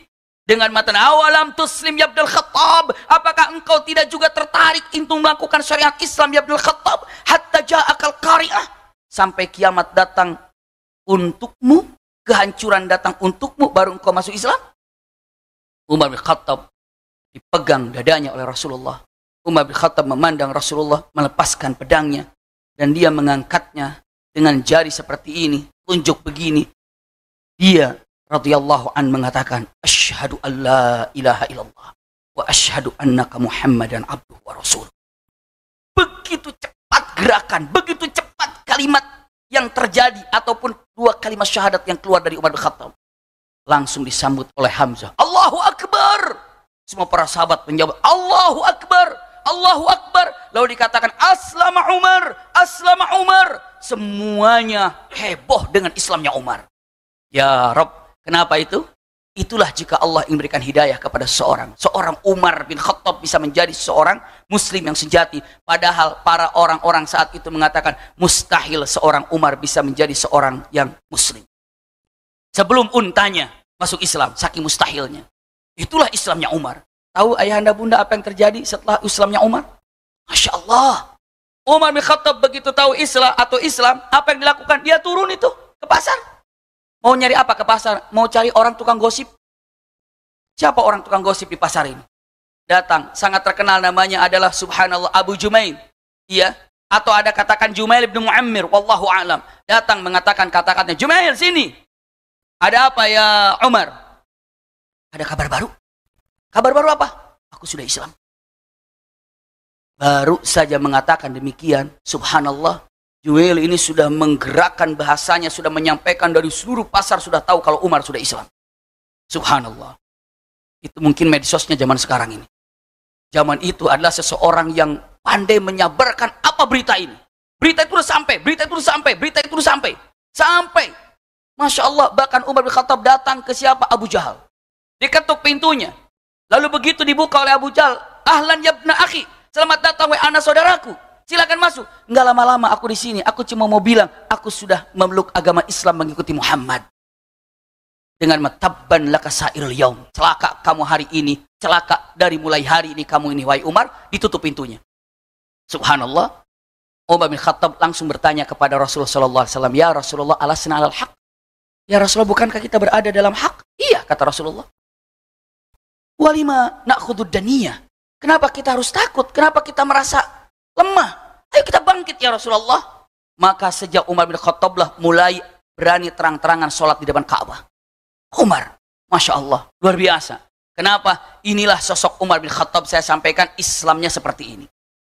dengan matan awalam tuslim ya Abdul Khattab. Apakah engkau tidak juga tertarik untuk melakukan syariat Islam ya Abdul Khattab? Hatta ja'akal kari'ah. Sampai kiamat datang untukmu. Kehancuran datang untukmu. Baru engkau masuk Islam. Umar bin Khattab dipegang dadanya oleh Rasulullah. Umar bin Khattab memandang Rasulullah melepaskan pedangnya. Dan dia mengangkatnya dengan jari seperti ini. Tunjuk begini. Dia radhiyallahu an mengatakan asyhadu alla ilaha illallah wa asyhadu annaka muhammadan abduhu wa rasul begitu cepat gerakan begitu cepat kalimat yang terjadi ataupun dua kalimat syahadat yang keluar dari Umar bin Khattab langsung disambut oleh Hamzah Allahu Akbar semua para sahabat menjawab Allahu Akbar Allahu Akbar lalu dikatakan aslama Umar aslama Umar semuanya heboh dengan Islamnya Umar ya Rabb Kenapa itu? Itulah jika Allah ingin memberikan hidayah kepada seorang. Seorang Umar bin Khattab bisa menjadi seorang muslim yang sejati. Padahal para orang-orang saat itu mengatakan mustahil seorang Umar bisa menjadi seorang yang muslim. Sebelum untanya masuk Islam, saking mustahilnya. Itulah Islamnya Umar. Tahu ayahanda bunda apa yang terjadi setelah Islamnya Umar? Masya Allah. Umar bin Khattab begitu tahu Islam atau Islam, apa yang dilakukan? Dia turun itu ke pasar Mau nyari apa ke pasar? Mau cari orang tukang gosip? Siapa orang tukang gosip di pasar ini? Datang, sangat terkenal namanya adalah Subhanallah Abu Jumail. Iya, atau ada katakan Jumail bin Muammir, wallahu alam. Datang mengatakan kata-katanya, Jumail sini. Ada apa ya Umar? Ada kabar baru? Kabar baru apa? Aku sudah Islam. Baru saja mengatakan demikian, subhanallah, Juwel ini sudah menggerakkan bahasanya, sudah menyampaikan dari seluruh pasar, sudah tahu kalau Umar sudah Islam. Subhanallah. Itu mungkin medsosnya zaman sekarang ini. Zaman itu adalah seseorang yang pandai menyabarkan apa berita ini. Berita itu sudah sampai, berita itu sudah sampai, berita itu sudah sampai. Sampai. Masya Allah, bahkan Umar bin Khattab datang ke siapa? Abu Jahal. Diketuk pintunya. Lalu begitu dibuka oleh Abu Jahal, Ahlan yabna akhi, selamat datang wa anak saudaraku. Silakan masuk. Nggak lama-lama aku di sini. Aku cuma mau bilang, aku sudah memeluk agama Islam mengikuti Muhammad. Dengan metabban laka sairul yaum. Celaka kamu hari ini. Celaka dari mulai hari ini kamu ini. Wahai Umar, ditutup pintunya. Subhanallah. Umar bin Khattab langsung bertanya kepada Rasulullah Sallallahu Alaihi Wasallam, Ya Rasulullah, alasna alal haq. Ya Rasulullah, bukankah kita berada dalam hak? Iya, kata Rasulullah. Walima nakhudud daniyah. Kenapa kita harus takut? Kenapa kita merasa Lemah. Ayo kita bangkit ya Rasulullah. Maka sejak Umar bin Khattab lah mulai berani terang-terangan sholat di depan Ka'bah. Umar, Masya Allah, luar biasa. Kenapa? Inilah sosok Umar bin Khattab saya sampaikan Islamnya seperti ini.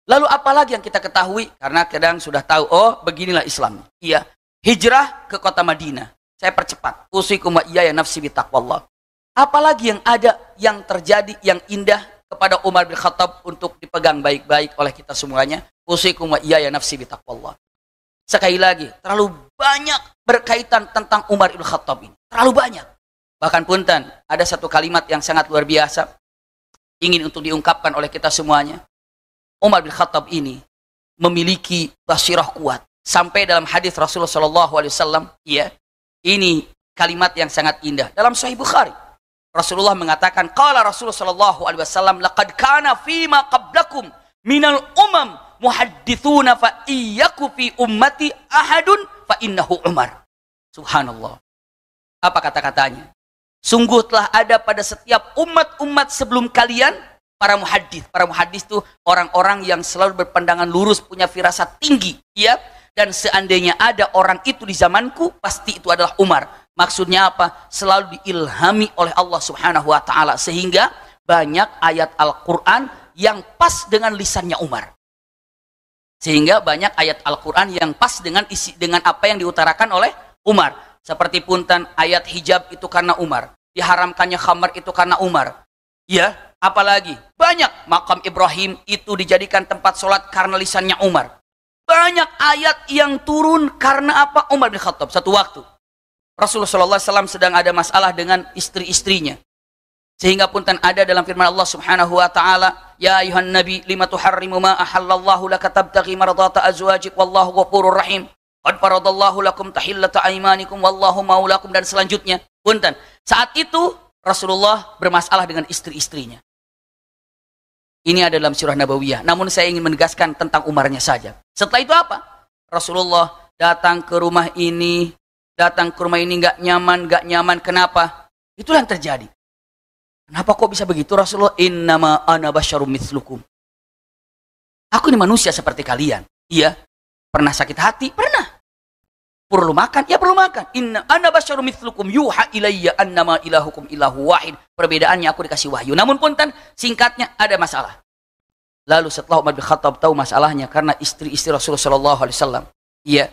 Lalu apalagi yang kita ketahui? Karena kadang sudah tahu, oh beginilah Islam. Iya, hijrah ke kota Madinah. Saya percepat. Usikum wa iya ya nafsi Allah Apalagi yang ada, yang terjadi, yang indah, kepada Umar bin Khattab untuk dipegang baik-baik oleh kita semuanya. Usikum wa iya ya nafsi bitaqwallah. Sekali lagi, terlalu banyak berkaitan tentang Umar bin Khattab ini. Terlalu banyak. Bahkan punten, ada satu kalimat yang sangat luar biasa ingin untuk diungkapkan oleh kita semuanya. Umar bin Khattab ini memiliki basirah kuat. Sampai dalam hadis Rasulullah SAW, ya, ini kalimat yang sangat indah. Dalam Sahih Bukhari, Rasulullah mengatakan, "Qala Rasulullah sallallahu alaihi wasallam, laqad kana ma qablakum minal umam muhaddithuna fa iyyaku fi ummati ahadun fa innahu Umar." Subhanallah. Apa kata-katanya? Sungguh telah ada pada setiap umat-umat sebelum kalian para muhaddits. Para muhaddits itu orang-orang yang selalu berpandangan lurus, punya firasat tinggi, ya. Dan seandainya ada orang itu di zamanku, pasti itu adalah Umar Maksudnya apa? Selalu diilhami oleh Allah Subhanahu wa taala sehingga banyak ayat Al-Qur'an yang pas dengan lisannya Umar. Sehingga banyak ayat Al-Qur'an yang pas dengan isi dengan apa yang diutarakan oleh Umar. Seperti punten ayat hijab itu karena Umar, diharamkannya khamar itu karena Umar. Ya, apalagi banyak makam Ibrahim itu dijadikan tempat sholat karena lisannya Umar. Banyak ayat yang turun karena apa? Umar bin Khattab satu waktu Rasulullah SAW sedang ada masalah dengan istri-istrinya. Sehingga punten ada dalam firman Allah Subhanahu wa taala, "Ya ayuhan nabi, lima tuharrimu ma ahallallahu laka tabtaghi mardata azwajik wallahu ghafurur rahim." Qad faradallahu lakum tahillata aimanikum wallahu maulakum dan selanjutnya. Punten. Saat itu Rasulullah bermasalah dengan istri-istrinya. Ini ada dalam surah Nabawiyah. Namun saya ingin menegaskan tentang Umarnya saja. Setelah itu apa? Rasulullah datang ke rumah ini, datang ke rumah ini nggak nyaman, nggak nyaman. Kenapa? Itulah yang terjadi. Kenapa kok bisa begitu Rasulullah? Innama ana basyarum mitslukum. Aku ini manusia seperti kalian. Iya. Pernah sakit hati? Pernah. Perlu makan? Ya perlu makan. In ana basyarum mitslukum yuha ilayya annama ilahukum ilahu wahid. Perbedaannya aku dikasih wahyu. Namun punten singkatnya ada masalah. Lalu setelah Umar bin Khattab tahu masalahnya karena istri-istri Rasulullah Shallallahu Alaihi Wasallam, iya,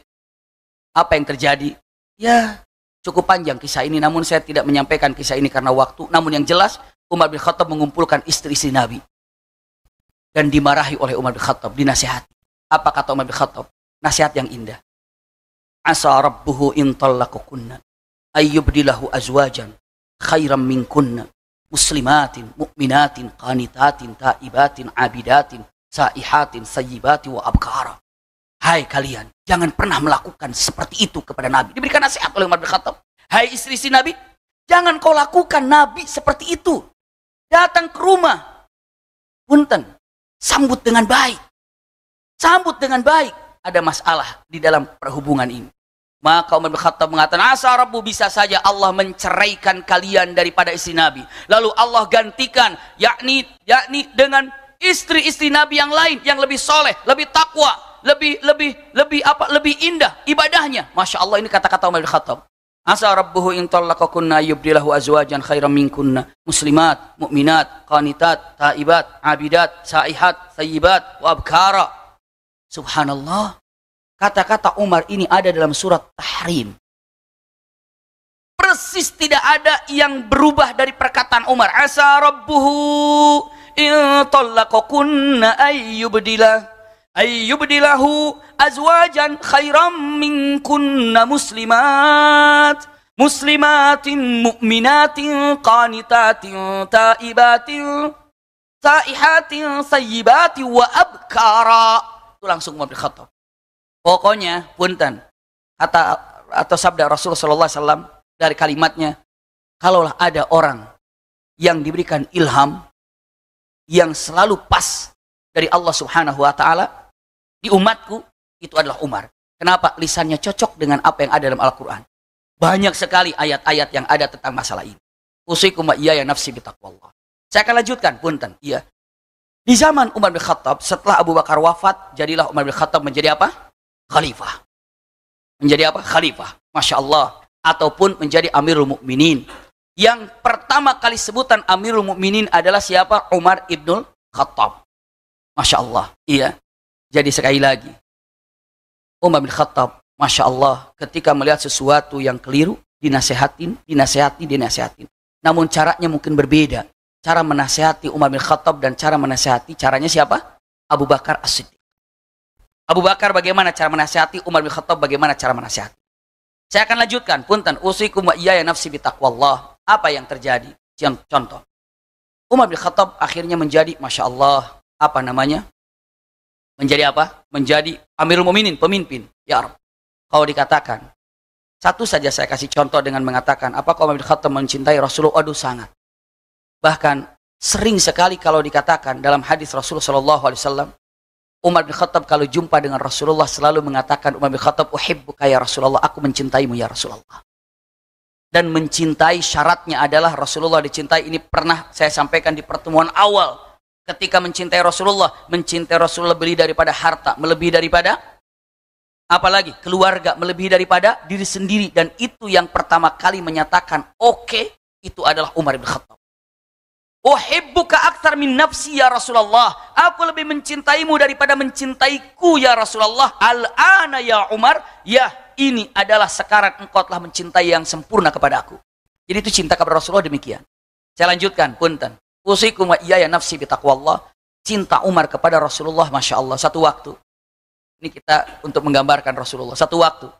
apa yang terjadi? Ya, cukup panjang kisah ini namun saya tidak menyampaikan kisah ini karena waktu. Namun yang jelas Umar bin Khattab mengumpulkan istri-istri Nabi dan dimarahi oleh Umar bin Khattab, dinasihat. Apa kata Umar bin Khattab? Nasihat yang indah. Asa rabbuhu in tallaqukunna ayyubdilahu azwajan khairan minkunna muslimatin mu'minatin qanitatin taibatin abidatin saihatin sayyibati wa abkara. Hai kalian, jangan pernah melakukan seperti itu kepada Nabi. Diberikan nasihat oleh Umar bin Khattab. Hai istri-istri Nabi, jangan kau lakukan Nabi seperti itu. Datang ke rumah. Punten, sambut dengan baik. Sambut dengan baik. Ada masalah di dalam perhubungan ini. Maka Umar bin Khattab mengatakan, Asa Rabbu bisa saja Allah menceraikan kalian daripada istri Nabi. Lalu Allah gantikan, yakni yakni dengan istri-istri Nabi yang lain, yang lebih soleh, lebih takwa, lebih lebih lebih apa lebih indah ibadahnya. Masya Allah ini kata-kata Umar bin Khattab. Asa rabbuhu in tallaqakunna yubdilahu azwajan khairam minkunna muslimat, mukminat, qanitat, taibat, abidat, saihat, sayyibat, wa abkara. Subhanallah. Kata-kata Umar ini ada dalam surat Tahrim. Persis tidak ada yang berubah dari perkataan Umar. Asa rabbuhu in tallaqakunna ayyubdilahu ayyubdilahu azwajan khairam minkunna muslimat muslimatin mu'minatin qanitatin taibatin saihatin sayyibatin wa abkara itu langsung Umar bin Khattab pokoknya punten kata atau sabda Rasulullah sallallahu alaihi wasallam dari kalimatnya kalaulah ada orang yang diberikan ilham yang selalu pas dari Allah Subhanahu wa taala di umatku itu adalah Umar. Kenapa? Lisannya cocok dengan apa yang ada dalam Al-Quran. Banyak sekali ayat-ayat yang ada tentang masalah ini. Usikum iya ya nafsi bitaqwallah. Saya akan lanjutkan, punten. Iya. Di zaman Umar bin Khattab, setelah Abu Bakar wafat, jadilah Umar bin Khattab menjadi apa? Khalifah. Menjadi apa? Khalifah. Masya Allah. Ataupun menjadi Amirul Mukminin. Yang pertama kali sebutan Amirul Mukminin adalah siapa? Umar ibnul Khattab. Masya Allah. Iya. Jadi sekali lagi, Umar bin Khattab, Masya Allah, ketika melihat sesuatu yang keliru, dinasehatin, dinasehati, dinasehatin. Namun caranya mungkin berbeda. Cara menasehati Umar bin Khattab dan cara menasehati, caranya siapa? Abu Bakar As-Siddiq. Abu Bakar bagaimana cara menasehati, Umar bin Khattab bagaimana cara menasehati. Saya akan lanjutkan. Punten, usikum wa iya ya nafsi bitaqwallah. Apa yang terjadi? Contoh. Umar bin Khattab akhirnya menjadi, Masya Allah, apa namanya? menjadi apa? Menjadi Amirul Mukminin, pemimpin. Ya Rabb. Kalau dikatakan, satu saja saya kasih contoh dengan mengatakan, apa Umar Amirul Khattab mencintai Rasulullah? Aduh sangat. Bahkan sering sekali kalau dikatakan dalam hadis Rasulullah saw Umar bin Khattab kalau jumpa dengan Rasulullah selalu mengatakan Umar bin Khattab, uhibbu ya Rasulullah, aku mencintaimu ya Rasulullah. Dan mencintai syaratnya adalah Rasulullah dicintai. Ini pernah saya sampaikan di pertemuan awal ketika mencintai Rasulullah, mencintai Rasulullah lebih daripada harta, melebihi daripada apalagi keluarga, melebihi daripada diri sendiri dan itu yang pertama kali menyatakan oke okay, itu adalah Umar bin Khattab. Uhibbuka aktsar min nafsi ya Rasulullah. Aku lebih mencintaimu daripada mencintaiku ya Rasulullah. Al-ana ya Umar, ya ini adalah sekarang engkau telah mencintai yang sempurna kepada aku. Jadi itu cinta kepada Rasulullah demikian. Saya lanjutkan, punten. Usikum wa iya ya nafsi Allah Cinta Umar kepada Rasulullah Masya Allah. Satu waktu. Ini kita untuk menggambarkan Rasulullah. Satu waktu.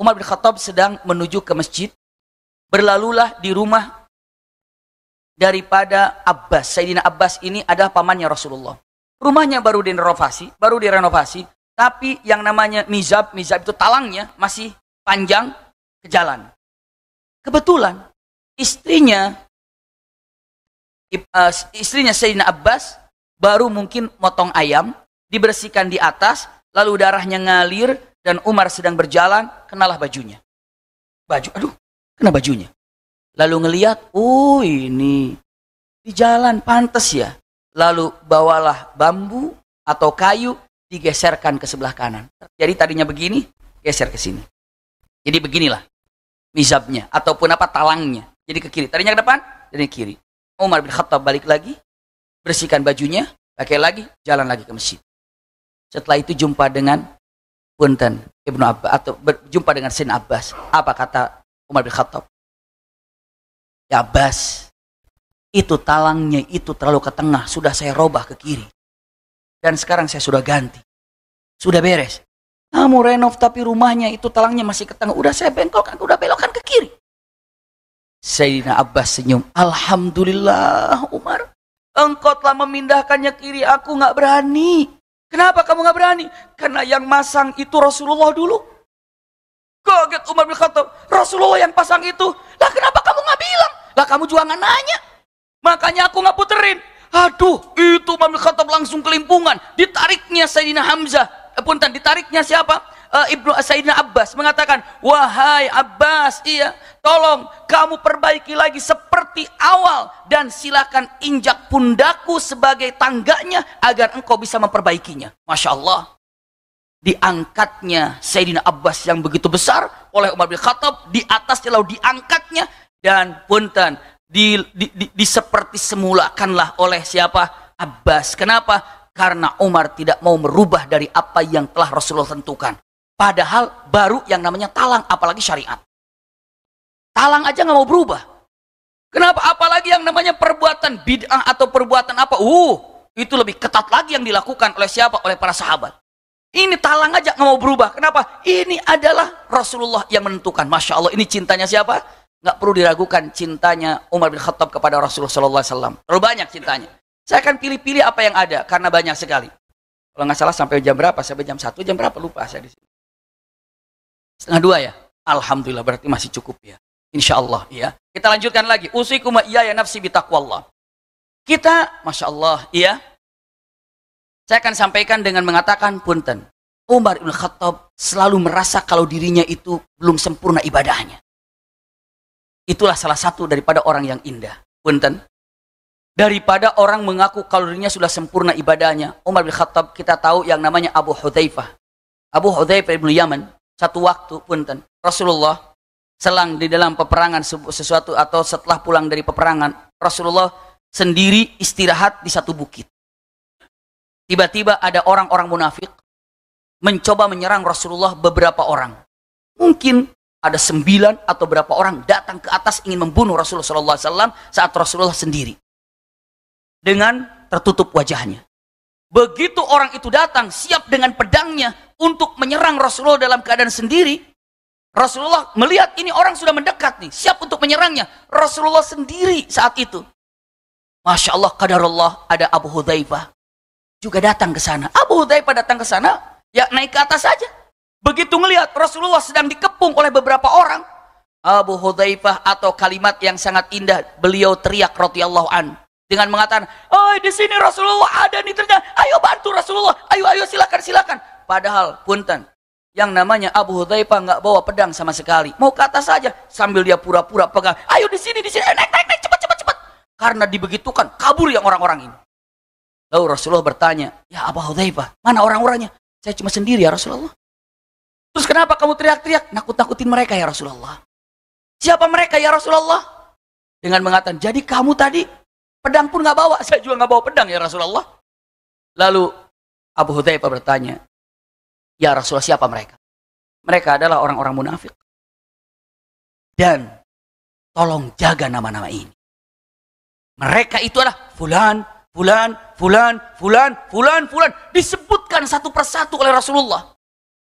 Umar bin Khattab sedang menuju ke masjid. Berlalulah di rumah daripada Abbas. Sayyidina Abbas ini adalah pamannya Rasulullah. Rumahnya baru direnovasi, baru direnovasi, tapi yang namanya mizab, mizab itu talangnya masih panjang ke jalan. Kebetulan istrinya Eh, istrinya Sayyidina Abbas baru mungkin motong ayam, dibersihkan di atas, lalu darahnya ngalir dan Umar sedang berjalan, kenalah bajunya. Baju, aduh, kena bajunya. Lalu ngeliat, oh ini di jalan pantas ya. Lalu bawalah bambu atau kayu digeserkan ke sebelah kanan. Jadi tadinya begini, geser ke sini. Jadi beginilah mizabnya ataupun apa talangnya. Jadi ke kiri. Tadinya ke depan, jadi ke kiri. Umar bin Khattab balik lagi, bersihkan bajunya, pakai lagi, jalan lagi ke masjid. Setelah itu jumpa dengan Punten Ibnu Abbas atau berjumpa dengan Sin Abbas. Apa kata Umar bin Khattab? Ya Abbas, itu talangnya itu terlalu ke tengah, sudah saya robah ke kiri. Dan sekarang saya sudah ganti. Sudah beres. Kamu renov tapi rumahnya itu talangnya masih ke tengah. Udah saya bengkokkan, udah belokkan ke kiri. Sayyidina Abbas senyum. Alhamdulillah Umar. Engkau telah memindahkannya kiri aku nggak berani. Kenapa kamu nggak berani? Karena yang masang itu Rasulullah dulu. Kaget Umar bin Khattab. Rasulullah yang pasang itu. Lah kenapa kamu nggak bilang? Lah kamu juga nggak nanya. Makanya aku nggak puterin. Aduh, itu Umar bin Khattab langsung kelimpungan. Ditariknya Sayyidina Hamzah. Eh, punten, ditariknya siapa? uh, Ibnu Sayyidina Abbas mengatakan, "Wahai Abbas, iya, tolong kamu perbaiki lagi seperti awal dan silakan injak pundaku sebagai tangganya agar engkau bisa memperbaikinya." Masya Allah. Diangkatnya Sayyidina Abbas yang begitu besar oleh Umar bin Khattab di atas lalu diangkatnya dan punten di, di, di, di seperti semulakanlah oleh siapa Abbas. Kenapa? Karena Umar tidak mau merubah dari apa yang telah Rasulullah tentukan. Padahal baru yang namanya talang, apalagi syariat. Talang aja nggak mau berubah. Kenapa? Apalagi yang namanya perbuatan bid'ah atau perbuatan apa? Uh, itu lebih ketat lagi yang dilakukan oleh siapa? Oleh para sahabat. Ini talang aja nggak mau berubah. Kenapa? Ini adalah Rasulullah yang menentukan. Masya Allah, ini cintanya siapa? Nggak perlu diragukan cintanya Umar bin Khattab kepada Rasulullah Sallallahu Alaihi Wasallam. Terlalu banyak cintanya. Saya akan pilih-pilih apa yang ada karena banyak sekali. Kalau nggak salah sampai jam berapa? Sampai jam satu, jam berapa? Lupa saya di sini. Setengah dua ya? Alhamdulillah berarti masih cukup ya. Insya Allah ya. Kita lanjutkan lagi. Usikuma iya ya nafsi bitakwallah. Kita, Masya Allah, iya. Saya akan sampaikan dengan mengatakan, punten. Umar bin Khattab selalu merasa kalau dirinya itu belum sempurna ibadahnya. Itulah salah satu daripada orang yang indah. Punten. Daripada orang mengaku kalau dirinya sudah sempurna ibadahnya. Umar bin Khattab kita tahu yang namanya Abu Hudzaifah. Abu Hudzaifah bin Yaman satu waktu punten Rasulullah selang di dalam peperangan sesuatu atau setelah pulang dari peperangan Rasulullah sendiri istirahat di satu bukit tiba-tiba ada orang-orang munafik mencoba menyerang Rasulullah beberapa orang mungkin ada sembilan atau berapa orang datang ke atas ingin membunuh Rasulullah SAW saat Rasulullah sendiri. Dengan tertutup wajahnya. Begitu orang itu datang siap dengan pedangnya untuk menyerang Rasulullah dalam keadaan sendiri, Rasulullah melihat ini orang sudah mendekat nih, siap untuk menyerangnya. Rasulullah sendiri saat itu. Masya Allah, kadarullah ada Abu Hudzaifah juga datang ke sana. Abu Hudzaifah datang ke sana, ya naik ke atas saja. Begitu melihat Rasulullah sedang dikepung oleh beberapa orang, Abu Hudzaifah atau kalimat yang sangat indah beliau teriak radhiyallahu an dengan mengatakan, "Oh, di sini Rasulullah ada nih ternyata. Ayo bantu Rasulullah. Ayo ayo silakan silakan." Padahal punten, yang namanya Abu Hudzaifah nggak bawa pedang sama sekali. Mau kata saja sambil dia pura-pura pegang. Ayo di sini, di sini, eh, naik, naik, naik, cepat, cepat, cepat. Karena dibegitukan, kabur yang orang-orang ini. Lalu Rasulullah bertanya, ya Abu Hudzaifah, mana orang-orangnya? Saya cuma sendiri ya Rasulullah. Terus kenapa kamu teriak-teriak? Nakut-nakutin mereka ya Rasulullah. Siapa mereka ya Rasulullah? Dengan mengatakan, jadi kamu tadi pedang pun nggak bawa. Saya juga nggak bawa pedang ya Rasulullah. Lalu Abu Hudzaifah bertanya, Ya Rasulullah siapa mereka? Mereka adalah orang-orang munafik. Dan tolong jaga nama-nama ini. Mereka itu adalah fulan, fulan, fulan, fulan, fulan, fulan. Disebutkan satu persatu oleh Rasulullah.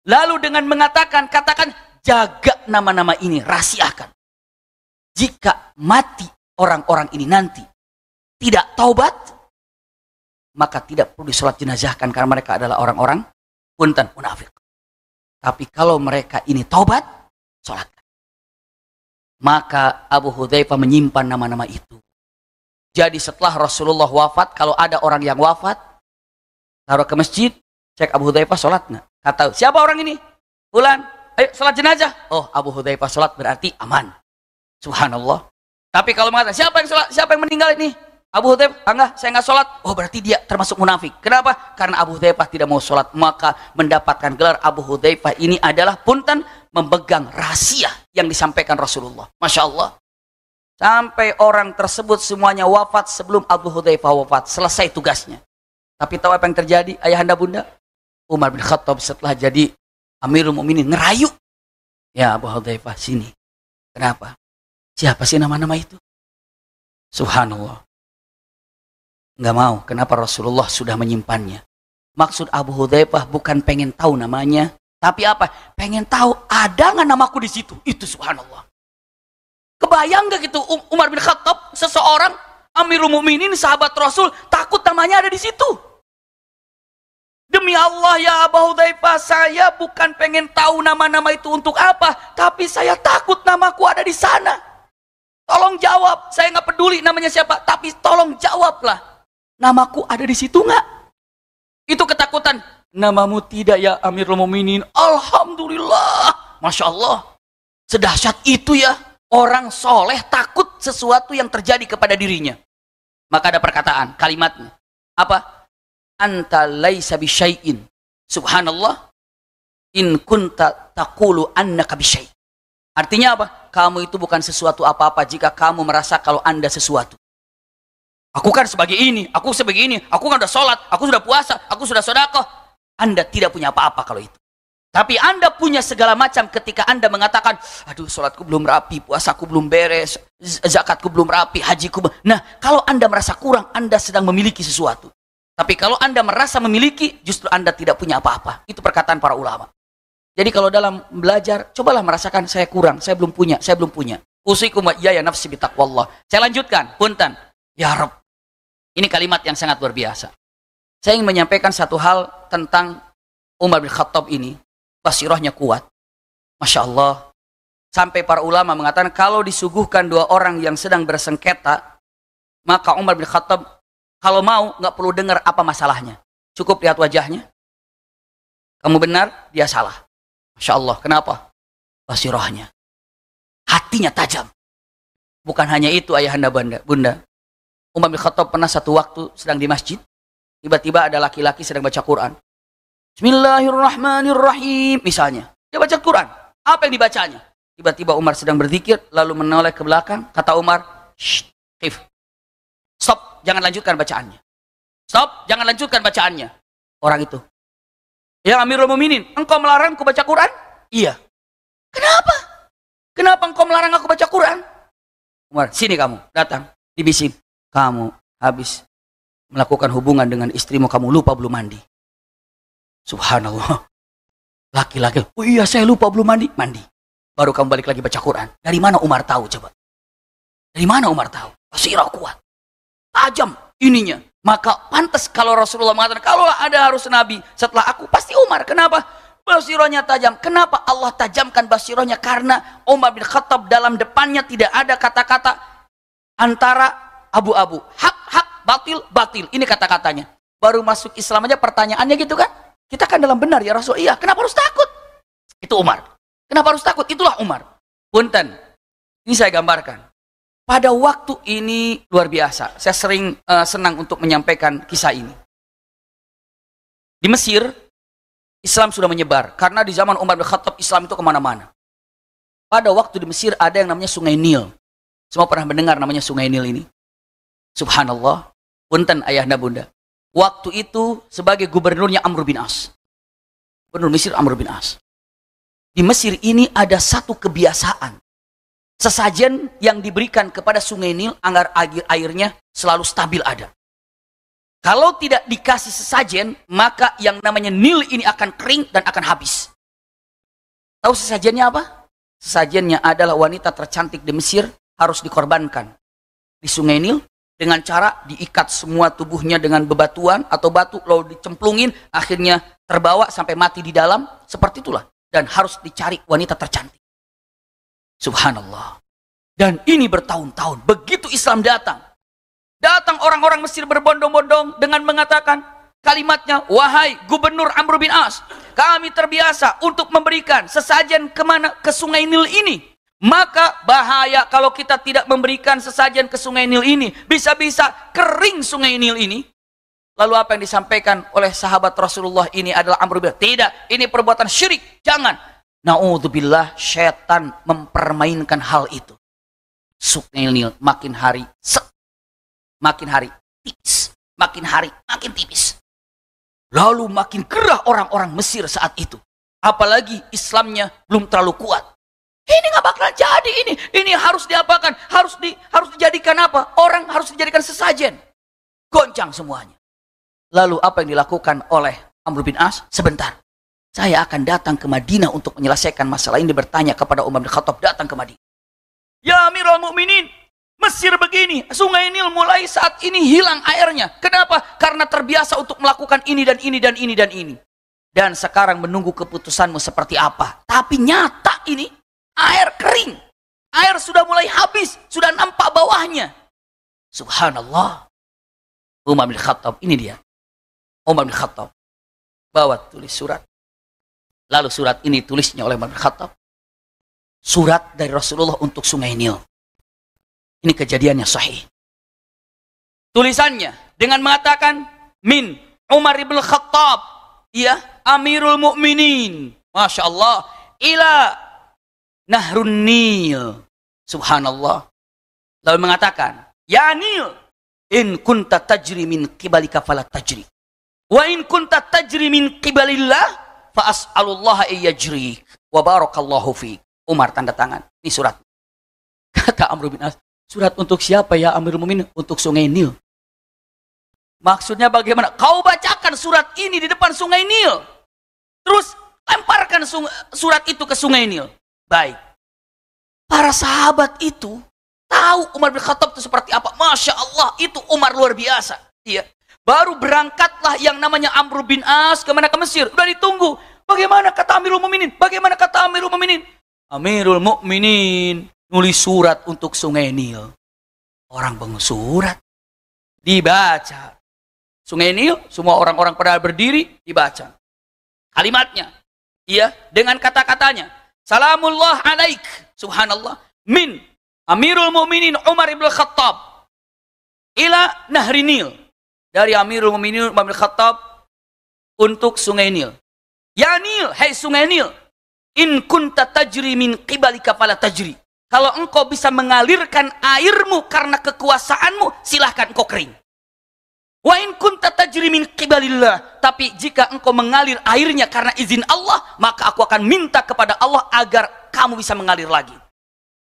Lalu dengan mengatakan, katakan jaga nama-nama ini, rahasiakan. Jika mati orang-orang ini nanti tidak taubat, maka tidak perlu disolat jenazahkan karena mereka adalah orang-orang punten munafik. Tapi kalau mereka ini taubat, sholat. Maka Abu Hudzaifah menyimpan nama-nama itu. Jadi setelah Rasulullah wafat, kalau ada orang yang wafat, taruh ke masjid, cek Abu Hudzaifah sholat nggak? Kata siapa orang ini? Ulan, ayo sholat jenazah. Oh Abu Hudzaifah sholat berarti aman. Subhanallah. Tapi kalau mengatakan siapa yang sholat, siapa yang meninggal ini? Abu Hudzaifah, ah, enggak, saya enggak sholat. Oh, berarti dia termasuk munafik. Kenapa? Karena Abu Hudzaifah tidak mau sholat. Maka mendapatkan gelar Abu Hudzaifah ini adalah punten memegang rahasia yang disampaikan Rasulullah. Masya Allah. Sampai orang tersebut semuanya wafat sebelum Abu Hudzaifah wafat. Selesai tugasnya. Tapi tahu apa yang terjadi? Ayahanda bunda? Umar bin Khattab setelah jadi Amirul Mukminin ngerayu. Ya Abu Hudzaifah sini. Kenapa? Siapa sih nama-nama itu? Subhanallah. Nggak mau. Kenapa Rasulullah sudah menyimpannya? Maksud Abu Hudzaifah bukan pengen tahu namanya, tapi apa? Pengen tahu ada nggak namaku di situ. Itu subhanallah. Kebayang gak gitu um-, Umar bin Khattab seseorang Amirul Mukminin sahabat Rasul takut namanya ada di situ. Demi Allah ya Abu Hudzaifah, saya bukan pengen tahu nama-nama itu untuk apa, tapi saya takut namaku ada di sana. Tolong jawab, saya nggak peduli namanya siapa, tapi tolong jawablah. Namaku ada di situ nggak? Itu ketakutan. Namamu tidak ya Amirul Muminin. Alhamdulillah. Masya Allah. Sedahsyat itu ya. Orang soleh takut sesuatu yang terjadi kepada dirinya. Maka ada perkataan, kalimatnya. Apa? Anta laisa bisyai'in. Subhanallah. In kunta takulu annaka bisyai'. Artinya apa? Kamu itu bukan sesuatu apa-apa jika kamu merasa kalau Anda sesuatu. Aku kan sebagai ini, aku sebagai ini, aku kan sudah sholat, aku sudah puasa, aku sudah sodako. Anda tidak punya apa-apa kalau itu. Tapi Anda punya segala macam ketika Anda mengatakan, aduh sholatku belum rapi, puasaku belum beres, zakatku belum rapi, hajiku belum. Nah, kalau Anda merasa kurang, Anda sedang memiliki sesuatu. Tapi kalau Anda merasa memiliki, justru Anda tidak punya apa-apa. Itu perkataan para ulama. Jadi kalau dalam belajar, cobalah merasakan saya kurang, saya belum punya, saya belum punya. Usikum wa ya nafsi bitaqwallah. Saya lanjutkan, punten. Ya Rabb, ini kalimat yang sangat luar biasa. Saya ingin menyampaikan satu hal tentang Umar bin Khattab ini. Basirahnya kuat. Masya Allah. Sampai para ulama mengatakan kalau disuguhkan dua orang yang sedang bersengketa, maka Umar bin Khattab kalau mau nggak perlu dengar apa masalahnya. Cukup lihat wajahnya. Kamu benar, dia salah. Masya Allah. Kenapa? Basirahnya. Hatinya tajam. Bukan hanya itu ayahanda bunda. Umar bin Khattab pernah satu waktu sedang di masjid, tiba-tiba ada laki-laki sedang baca Quran. Bismillahirrahmanirrahim misalnya. Dia baca Quran. Apa yang dibacanya? Tiba-tiba Umar sedang berzikir lalu menoleh ke belakang. Kata Umar, "Shh, Stop, jangan lanjutkan bacaannya. Stop, jangan lanjutkan bacaannya." Orang itu. Ya Amirul Muminin, engkau melarangku baca Quran? Iya. Kenapa? Kenapa engkau melarang aku baca Quran? Umar, sini kamu, datang, Dibisik, kamu habis melakukan hubungan dengan istrimu, kamu lupa belum mandi. Subhanallah. Laki-laki, oh iya saya lupa belum mandi. Mandi. Baru kamu balik lagi baca Quran. Dari mana Umar tahu coba? Dari mana Umar tahu? Basirah kuat. Tajam ininya. Maka pantas kalau Rasulullah mengatakan, kalau ada harus Nabi setelah aku, pasti Umar. Kenapa? Basirohnya tajam. Kenapa Allah tajamkan basirohnya? Karena Umar bin Khattab dalam depannya tidak ada kata-kata antara abu-abu. Hak, hak, batil, batil. Ini kata-katanya. Baru masuk Islam aja pertanyaannya gitu kan. Kita kan dalam benar ya Rasul. Iya, kenapa harus takut? Itu Umar. Kenapa harus takut? Itulah Umar. Punten. Ini saya gambarkan. Pada waktu ini luar biasa. Saya sering uh, senang untuk menyampaikan kisah ini. Di Mesir, Islam sudah menyebar. Karena di zaman Umar bin Khattab, Islam itu kemana-mana. Pada waktu di Mesir ada yang namanya Sungai Nil. Semua pernah mendengar namanya Sungai Nil ini. Subhanallah. Punten ayahnya bunda. Waktu itu sebagai gubernurnya Amr bin As. Gubernur Mesir Amr bin As. Di Mesir ini ada satu kebiasaan. Sesajen yang diberikan kepada sungai Nil agar air airnya selalu stabil ada. Kalau tidak dikasih sesajen, maka yang namanya Nil ini akan kering dan akan habis. Tahu sesajennya apa? Sesajennya adalah wanita tercantik di Mesir harus dikorbankan. Di sungai Nil dengan cara diikat semua tubuhnya dengan bebatuan atau batu lalu dicemplungin akhirnya terbawa sampai mati di dalam seperti itulah dan harus dicari wanita tercantik subhanallah dan ini bertahun-tahun begitu Islam datang datang orang-orang Mesir berbondong-bondong dengan mengatakan kalimatnya wahai gubernur Amr bin As kami terbiasa untuk memberikan sesajen kemana ke sungai Nil ini maka bahaya kalau kita tidak memberikan sesajen ke sungai Nil ini. Bisa-bisa kering sungai Nil ini. Lalu apa yang disampaikan oleh sahabat Rasulullah ini adalah amr bin Tidak, ini perbuatan syirik. Jangan. Na'udzubillah syaitan mempermainkan hal itu. Sungai Nil makin hari sek. Makin hari tipis. Makin hari makin tipis. Lalu makin gerah orang-orang Mesir saat itu. Apalagi Islamnya belum terlalu kuat ini nggak bakalan jadi ini. Ini harus diapakan? Harus di harus dijadikan apa? Orang harus dijadikan sesajen. Goncang semuanya. Lalu apa yang dilakukan oleh Amr bin As? Sebentar. Saya akan datang ke Madinah untuk menyelesaikan masalah ini bertanya kepada Umar bin Khattab datang ke Madinah. Ya Amirul Mukminin, Mesir begini, sungai Nil mulai saat ini hilang airnya. Kenapa? Karena terbiasa untuk melakukan ini dan ini dan ini dan ini. Dan sekarang menunggu keputusanmu seperti apa. Tapi nyata ini air kering. Air sudah mulai habis, sudah nampak bawahnya. Subhanallah. Umar bin Khattab, ini dia. Umar bin Khattab. Bawa tulis surat. Lalu surat ini tulisnya oleh Umar bin Khattab. Surat dari Rasulullah untuk Sungai Nil. Ini kejadiannya sahih. Tulisannya dengan mengatakan min Umar bin Khattab, ya Amirul Mukminin. Masya Allah. Ila Nahrun Nil. Subhanallah. Lalu mengatakan, Ya Nil, in kunta tajri min kibalika fala tajri. Wa in kunta tajri min kibalillah, fa iya iyajri. Wa barakallahu fi. Umar tanda tangan. Ini surat. Kata Amr bin As, surat untuk siapa ya Amir Mumin? Untuk sungai Nil. Maksudnya bagaimana? Kau bacakan surat ini di depan sungai Nil. Terus lemparkan surat itu ke sungai Nil baik. Para sahabat itu tahu Umar bin Khattab itu seperti apa. Masya Allah, itu Umar luar biasa. Iya. Baru berangkatlah yang namanya Amr bin As ke mana ke Mesir. Udah ditunggu. Bagaimana kata Amirul Muminin? Bagaimana kata Amirul Muminin? Amirul Mukminin nulis surat untuk Sungai Nil. Orang bangun surat. Dibaca. Sungai Nil, semua orang-orang pada berdiri, dibaca. Kalimatnya. Iya, dengan kata-katanya. Salamullah alaik. Subhanallah. Min Amirul Muminin Umar ibn Khattab ila Nahri Nil. Dari Amirul Muminin Umar ibn Khattab untuk Sungai Nil. Ya Nil, hai hey Sungai Nil. In kunta tajri min qibalika fala tajri. Kalau engkau bisa mengalirkan airmu karena kekuasaanmu, silahkan engkau kering. Wa in kunta kibalillah, tapi jika engkau mengalir airnya karena izin Allah, maka aku akan minta kepada Allah agar kamu bisa mengalir lagi.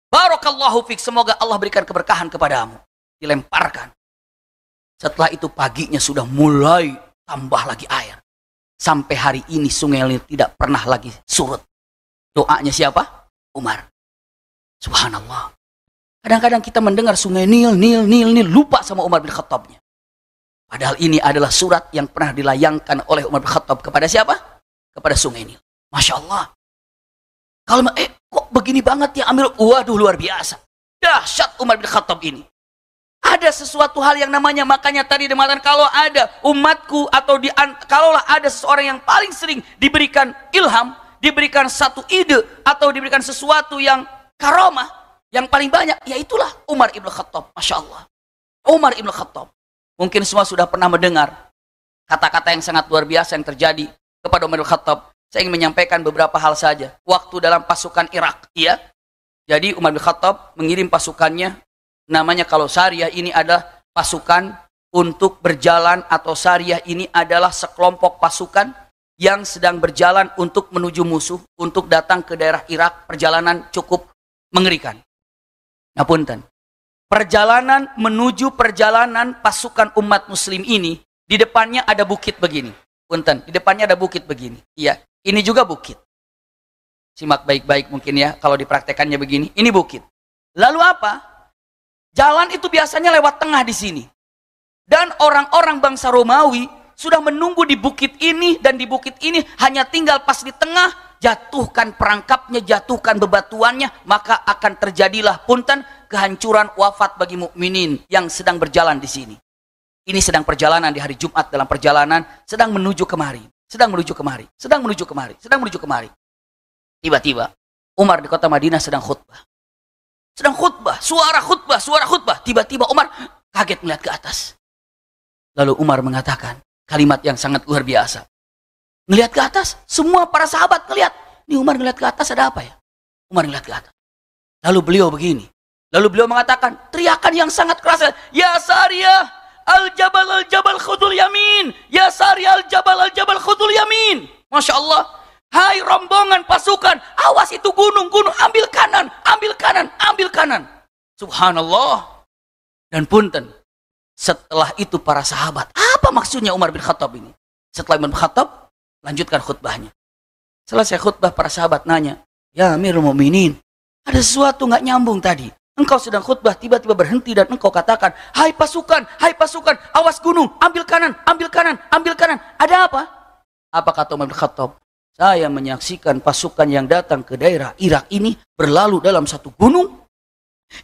Barakallahu fik, semoga Allah berikan keberkahan kepadamu. Dilemparkan. Setelah itu paginya sudah mulai tambah lagi air. Sampai hari ini sungai ini tidak pernah lagi surut. Doanya siapa? Umar. Subhanallah. Kadang-kadang kita mendengar sungai Nil, Nil, Nil, Nil, lupa sama Umar bin Khattabnya. Padahal ini adalah surat yang pernah dilayangkan oleh Umar bin Khattab kepada siapa? Kepada Sungai Nil. Masya Allah. Kalau eh kok begini banget ya Amir? Waduh luar biasa. Dahsyat Umar bin Khattab ini. Ada sesuatu hal yang namanya makanya tadi dematan kalau ada umatku atau di kalaulah ada seseorang yang paling sering diberikan ilham, diberikan satu ide atau diberikan sesuatu yang karomah yang paling banyak, yaitulah Umar ibn Khattab. Masya Allah. Umar ibn Khattab. Mungkin semua sudah pernah mendengar kata-kata yang sangat luar biasa yang terjadi kepada Umar Khattab. Saya ingin menyampaikan beberapa hal saja. Waktu dalam pasukan Irak, ya, Jadi Umar bin Khattab mengirim pasukannya namanya kalau syariah ini adalah pasukan untuk berjalan atau syariah ini adalah sekelompok pasukan yang sedang berjalan untuk menuju musuh untuk datang ke daerah Irak perjalanan cukup mengerikan. Nah, punten. Perjalanan menuju perjalanan pasukan umat muslim ini, di depannya ada bukit begini. Punten, di depannya ada bukit begini. Iya, ini juga bukit. Simak baik-baik mungkin ya, kalau dipraktekannya begini. Ini bukit. Lalu apa? Jalan itu biasanya lewat tengah di sini. Dan orang-orang bangsa Romawi sudah menunggu di bukit ini dan di bukit ini hanya tinggal pas di tengah jatuhkan perangkapnya, jatuhkan bebatuannya, maka akan terjadilah punten kehancuran wafat bagi mukminin yang sedang berjalan di sini. Ini sedang perjalanan di hari Jumat dalam perjalanan sedang menuju kemari, sedang menuju kemari, sedang menuju kemari, sedang menuju kemari. Tiba-tiba Umar di kota Madinah sedang khutbah. Sedang khutbah, suara khutbah, suara khutbah. Tiba-tiba Umar kaget melihat ke atas. Lalu Umar mengatakan kalimat yang sangat luar biasa. Melihat ke atas, semua para sahabat melihat. Ini Umar melihat ke atas ada apa ya? Umar melihat ke atas. Lalu beliau begini. Lalu beliau mengatakan teriakan yang sangat keras, "Ya Sariyah, al-jabal al-jabal khudul yamin, ya Sariyah al-jabal al-jabal khudul yamin." Masya Allah, hai rombongan pasukan, awas itu gunung-gunung, ambil kanan, ambil kanan, ambil kanan. Subhanallah. Dan punten, setelah itu para sahabat, apa maksudnya Umar bin Khattab ini? Setelah Umar bin Khattab, lanjutkan khutbahnya. Selesai khutbah, para sahabat nanya, Ya Amirul Mu'minin, ada sesuatu nggak nyambung tadi. Engkau sedang khutbah tiba-tiba berhenti dan engkau katakan, "Hai pasukan, hai pasukan, awas gunung, ambil kanan, ambil kanan, ambil kanan." Ada apa? Apa kata Umar Khattab? Saya menyaksikan pasukan yang datang ke daerah Irak ini berlalu dalam satu gunung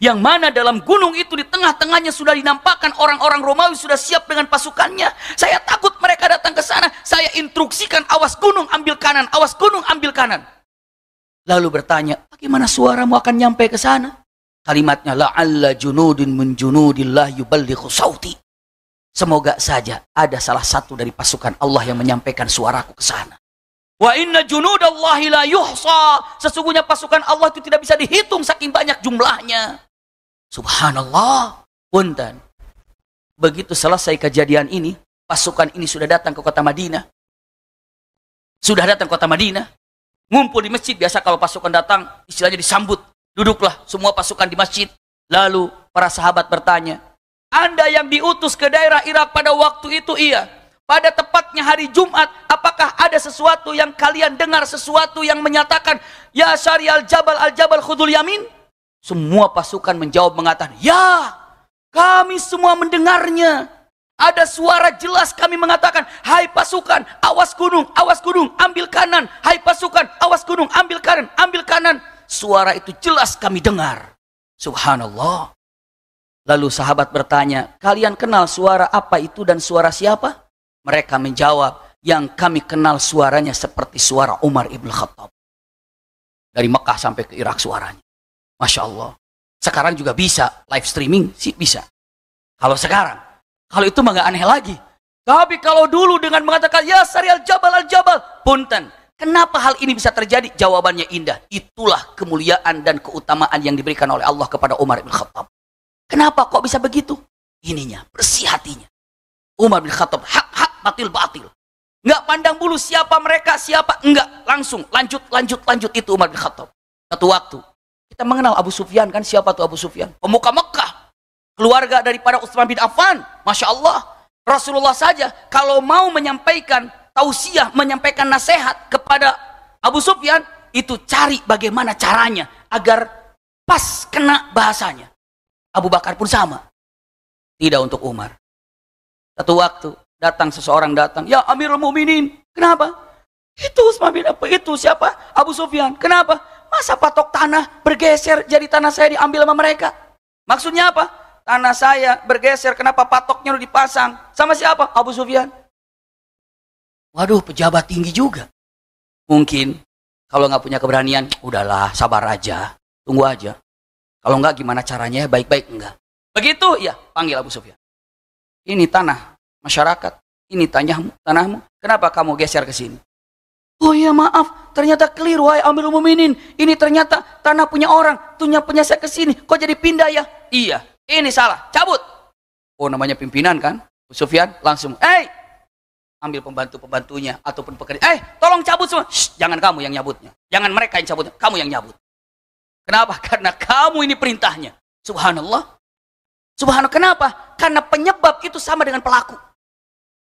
yang mana dalam gunung itu di tengah-tengahnya sudah dinampakkan orang-orang Romawi sudah siap dengan pasukannya. Saya takut mereka datang ke sana. Saya instruksikan awas gunung ambil kanan, awas gunung ambil kanan. Lalu bertanya, bagaimana suaramu akan nyampe ke sana? Kalimatnya la'alla junudin min junudillah yuballighu sauti. Semoga saja ada salah satu dari pasukan Allah yang menyampaikan suaraku ke sana. Wa inna junudallahi la yuhsa. Sesungguhnya pasukan Allah itu tidak bisa dihitung saking banyak jumlahnya. Subhanallah. Punten. Begitu selesai kejadian ini, pasukan ini sudah datang ke kota Madinah. Sudah datang ke kota Madinah. Ngumpul di masjid biasa kalau pasukan datang istilahnya disambut Duduklah semua pasukan di masjid. Lalu para sahabat bertanya, Anda yang diutus ke daerah Irak pada waktu itu iya. Pada tepatnya hari Jumat, apakah ada sesuatu yang kalian dengar, sesuatu yang menyatakan, Ya Syari al-Jabal al-Jabal khudul yamin? Semua pasukan menjawab mengatakan, Ya, kami semua mendengarnya. Ada suara jelas kami mengatakan, Hai pasukan, awas gunung, awas gunung, ambil kanan. Hai pasukan, awas gunung, ambil kanan, ambil kanan suara itu jelas kami dengar. Subhanallah. Lalu sahabat bertanya, kalian kenal suara apa itu dan suara siapa? Mereka menjawab, yang kami kenal suaranya seperti suara Umar Ibn Khattab. Dari Mekah sampai ke Irak suaranya. Masya Allah. Sekarang juga bisa live streaming sih bisa. Kalau sekarang, kalau itu mah gak aneh lagi. Tapi kalau dulu dengan mengatakan ya serial jabal al jabal, punten. Kenapa hal ini bisa terjadi? Jawabannya indah. Itulah kemuliaan dan keutamaan yang diberikan oleh Allah kepada Umar bin Khattab. Kenapa kok bisa begitu? Ininya, bersih hatinya. Umar bin Khattab, hak-hak, batil-batil. Nggak pandang bulu siapa mereka, siapa. Enggak, langsung, lanjut, lanjut, lanjut. Itu Umar bin Khattab. Satu waktu, kita mengenal Abu Sufyan kan, siapa tuh Abu Sufyan? Pemuka Mekah. Keluarga daripada Utsman bin Affan. Masya Allah. Rasulullah saja, kalau mau menyampaikan tausiah menyampaikan nasihat kepada Abu Sufyan itu cari bagaimana caranya agar pas kena bahasanya. Abu Bakar pun sama. Tidak untuk Umar. Satu waktu datang seseorang datang, "Ya Amirul Mukminin, kenapa?" "Itu Utsman bin apa itu siapa? Abu Sufyan. Kenapa? Masa patok tanah bergeser jadi tanah saya diambil sama mereka?" Maksudnya apa? Tanah saya bergeser, kenapa patoknya udah dipasang? Sama siapa? Abu Sufyan. Waduh, pejabat tinggi juga. Mungkin kalau nggak punya keberanian, udahlah, sabar aja, tunggu aja. Kalau nggak, gimana caranya? Baik-baik enggak. Begitu, ya, panggil Abu Sufyan. Ini tanah masyarakat, ini tanahmu, tanahmu. Kenapa kamu geser ke sini? Oh iya maaf, ternyata keliru hai ambil muminin. Ini ternyata tanah punya orang, punya punya saya ke sini. Kok jadi pindah ya? Iya, ini salah. Cabut. Oh namanya pimpinan kan? Abu Sufyan langsung, "Hei, ambil pembantu-pembantunya ataupun pekerja. Eh, tolong cabut semua. Shh, jangan kamu yang nyabutnya. Jangan mereka yang cabutnya, kamu yang nyabut. Kenapa? Karena kamu ini perintahnya. Subhanallah. Subhanallah kenapa? Karena penyebab itu sama dengan pelaku.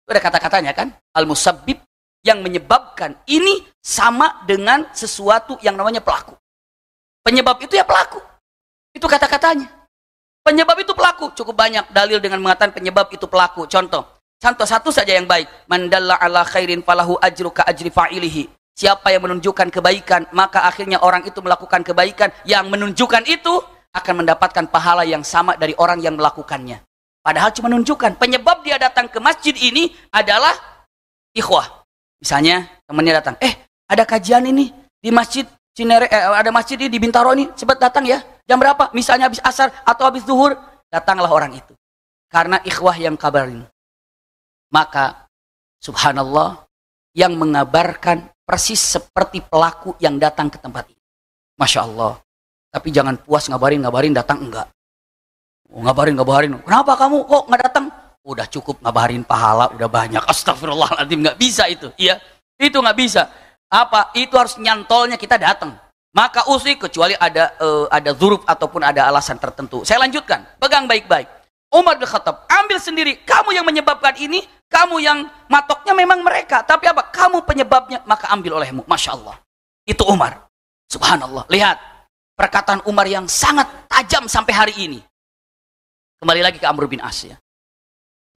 Ada kata-katanya kan? al musabib yang menyebabkan ini sama dengan sesuatu yang namanya pelaku. Penyebab itu ya pelaku. Itu kata-katanya. Penyebab itu pelaku. Cukup banyak dalil dengan mengatakan penyebab itu pelaku. Contoh, Contoh satu saja yang baik. Mandalla ala khairin falahu ajru ka ajri fa'ilihi. Siapa yang menunjukkan kebaikan, maka akhirnya orang itu melakukan kebaikan. Yang menunjukkan itu akan mendapatkan pahala yang sama dari orang yang melakukannya. Padahal cuma menunjukkan. Penyebab dia datang ke masjid ini adalah ikhwah. Misalnya temannya datang, eh ada kajian ini di masjid Cinere, eh, ada masjid ini di Bintaro ini, cepat datang ya. Jam berapa? Misalnya habis asar atau habis zuhur, datanglah orang itu. Karena ikhwah yang kabarin. Maka subhanallah yang mengabarkan persis seperti pelaku yang datang ke tempat ini. Masya Allah. Tapi jangan puas ngabarin-ngabarin datang enggak. Oh, ngabarin ngabarin. Kenapa kamu kok nggak datang? Udah cukup ngabarin pahala udah banyak. Astagfirullahaladzim nggak bisa itu. Iya itu nggak bisa. Apa itu harus nyantolnya kita datang. Maka usik kecuali ada uh, ada zuruf ataupun ada alasan tertentu. Saya lanjutkan. Pegang baik-baik. Umar bin Khattab, ambil sendiri. Kamu yang menyebabkan ini, kamu yang matoknya memang mereka. Tapi apa? Kamu penyebabnya, maka ambil olehmu. Masya Allah. Itu Umar. Subhanallah. Lihat, perkataan Umar yang sangat tajam sampai hari ini. Kembali lagi ke Amr bin As ya.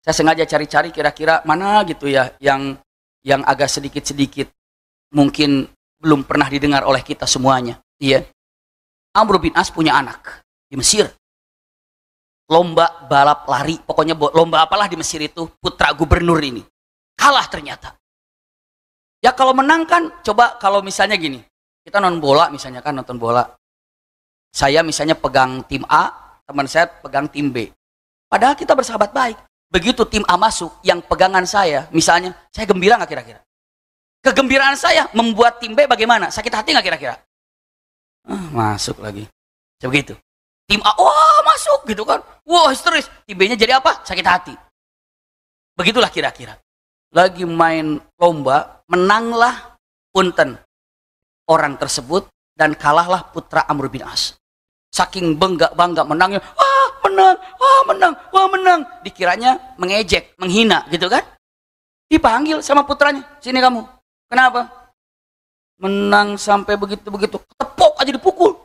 Saya sengaja cari-cari kira-kira mana gitu ya yang yang agak sedikit-sedikit mungkin belum pernah didengar oleh kita semuanya. Iya. Amr bin As punya anak di Mesir lomba balap lari, pokoknya lomba apalah di Mesir itu, putra gubernur ini. Kalah ternyata. Ya kalau menang kan, coba kalau misalnya gini, kita nonton bola misalnya kan, nonton bola. Saya misalnya pegang tim A, teman saya pegang tim B. Padahal kita bersahabat baik. Begitu tim A masuk, yang pegangan saya, misalnya, saya gembira nggak kira-kira? Kegembiraan saya membuat tim B bagaimana? Sakit hati nggak kira-kira? Uh, masuk lagi. coba gitu tim A wah masuk gitu kan wah histeris tim B-nya jadi apa sakit hati begitulah kira-kira lagi main lomba menanglah punten orang tersebut dan kalahlah putra Amr bin As saking bangga bangga menangnya wah menang wah menang wah menang dikiranya mengejek menghina gitu kan dipanggil sama putranya sini kamu kenapa menang sampai begitu begitu tepuk aja dipukul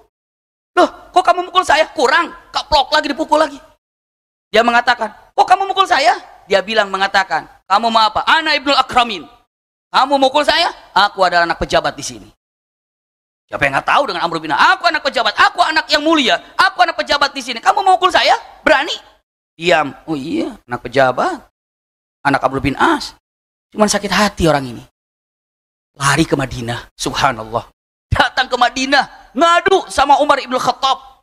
saya kurang keplok lagi dipukul lagi dia mengatakan kok oh, kamu mukul saya dia bilang mengatakan kamu mau apa anak ibnu akramin kamu mukul saya aku adalah anak pejabat di sini Siapa yang nggak tahu dengan Amr bin Aku anak pejabat, aku anak yang mulia, aku anak pejabat di sini. Kamu mukul saya? Berani? Diam. Oh iya, anak pejabat. Anak Amr bin As. Cuman sakit hati orang ini. Lari ke Madinah, subhanallah. Datang ke Madinah, ngadu sama Umar ibnu Khattab.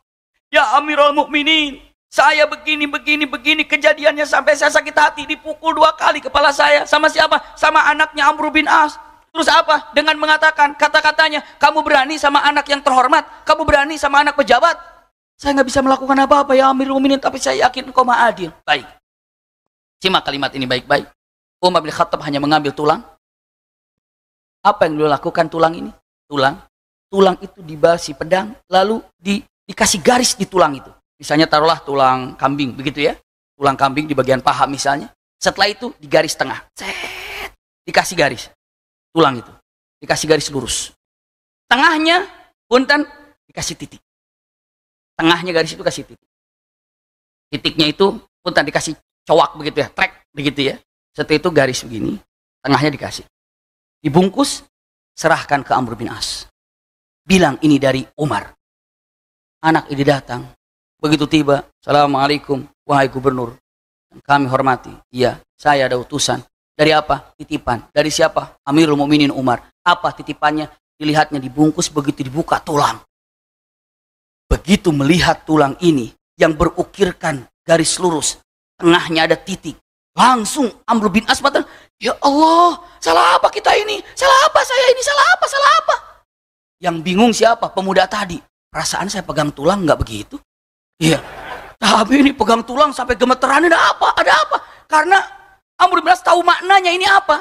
Ya Amirul Mukminin, saya begini, begini, begini kejadiannya sampai saya sakit hati, dipukul dua kali kepala saya. Sama siapa? Sama anaknya Amr bin As. Terus apa? Dengan mengatakan kata-katanya, kamu berani sama anak yang terhormat, kamu berani sama anak pejabat. Saya nggak bisa melakukan apa-apa ya Amirul Mukminin, tapi saya yakin engkau maha adil. Baik. Simak kalimat ini baik-baik. Umar bin Khattab hanya mengambil tulang. Apa yang dilakukan tulang ini? Tulang. Tulang itu dibasi pedang, lalu di dikasih garis di tulang itu. Misalnya taruhlah tulang kambing, begitu ya. Tulang kambing di bagian paha misalnya. Setelah itu di garis tengah. Set, dikasih garis. Tulang itu. Dikasih garis lurus. Tengahnya, punten, dikasih titik. Tengahnya garis itu kasih titik. Titiknya itu punten dikasih cowak begitu ya. Trek begitu ya. Setelah itu garis begini. Tengahnya dikasih. Dibungkus, serahkan ke Amr bin As. Bilang ini dari Umar anak ini datang. Begitu tiba, Assalamualaikum, wahai gubernur. kami hormati, iya, saya ada utusan. Dari apa? Titipan. Dari siapa? Amirul Mukminin Umar. Apa titipannya? Dilihatnya dibungkus, begitu dibuka tulang. Begitu melihat tulang ini, yang berukirkan garis lurus, tengahnya ada titik. Langsung Amr bin As Ya Allah, salah apa kita ini? Salah apa saya ini? Salah apa? Salah apa? Yang bingung siapa? Pemuda tadi. Perasaan saya pegang tulang nggak begitu. Iya. Tapi ini pegang tulang sampai gemeteran ada apa? Ada apa? Karena Amr bin As tahu maknanya ini apa.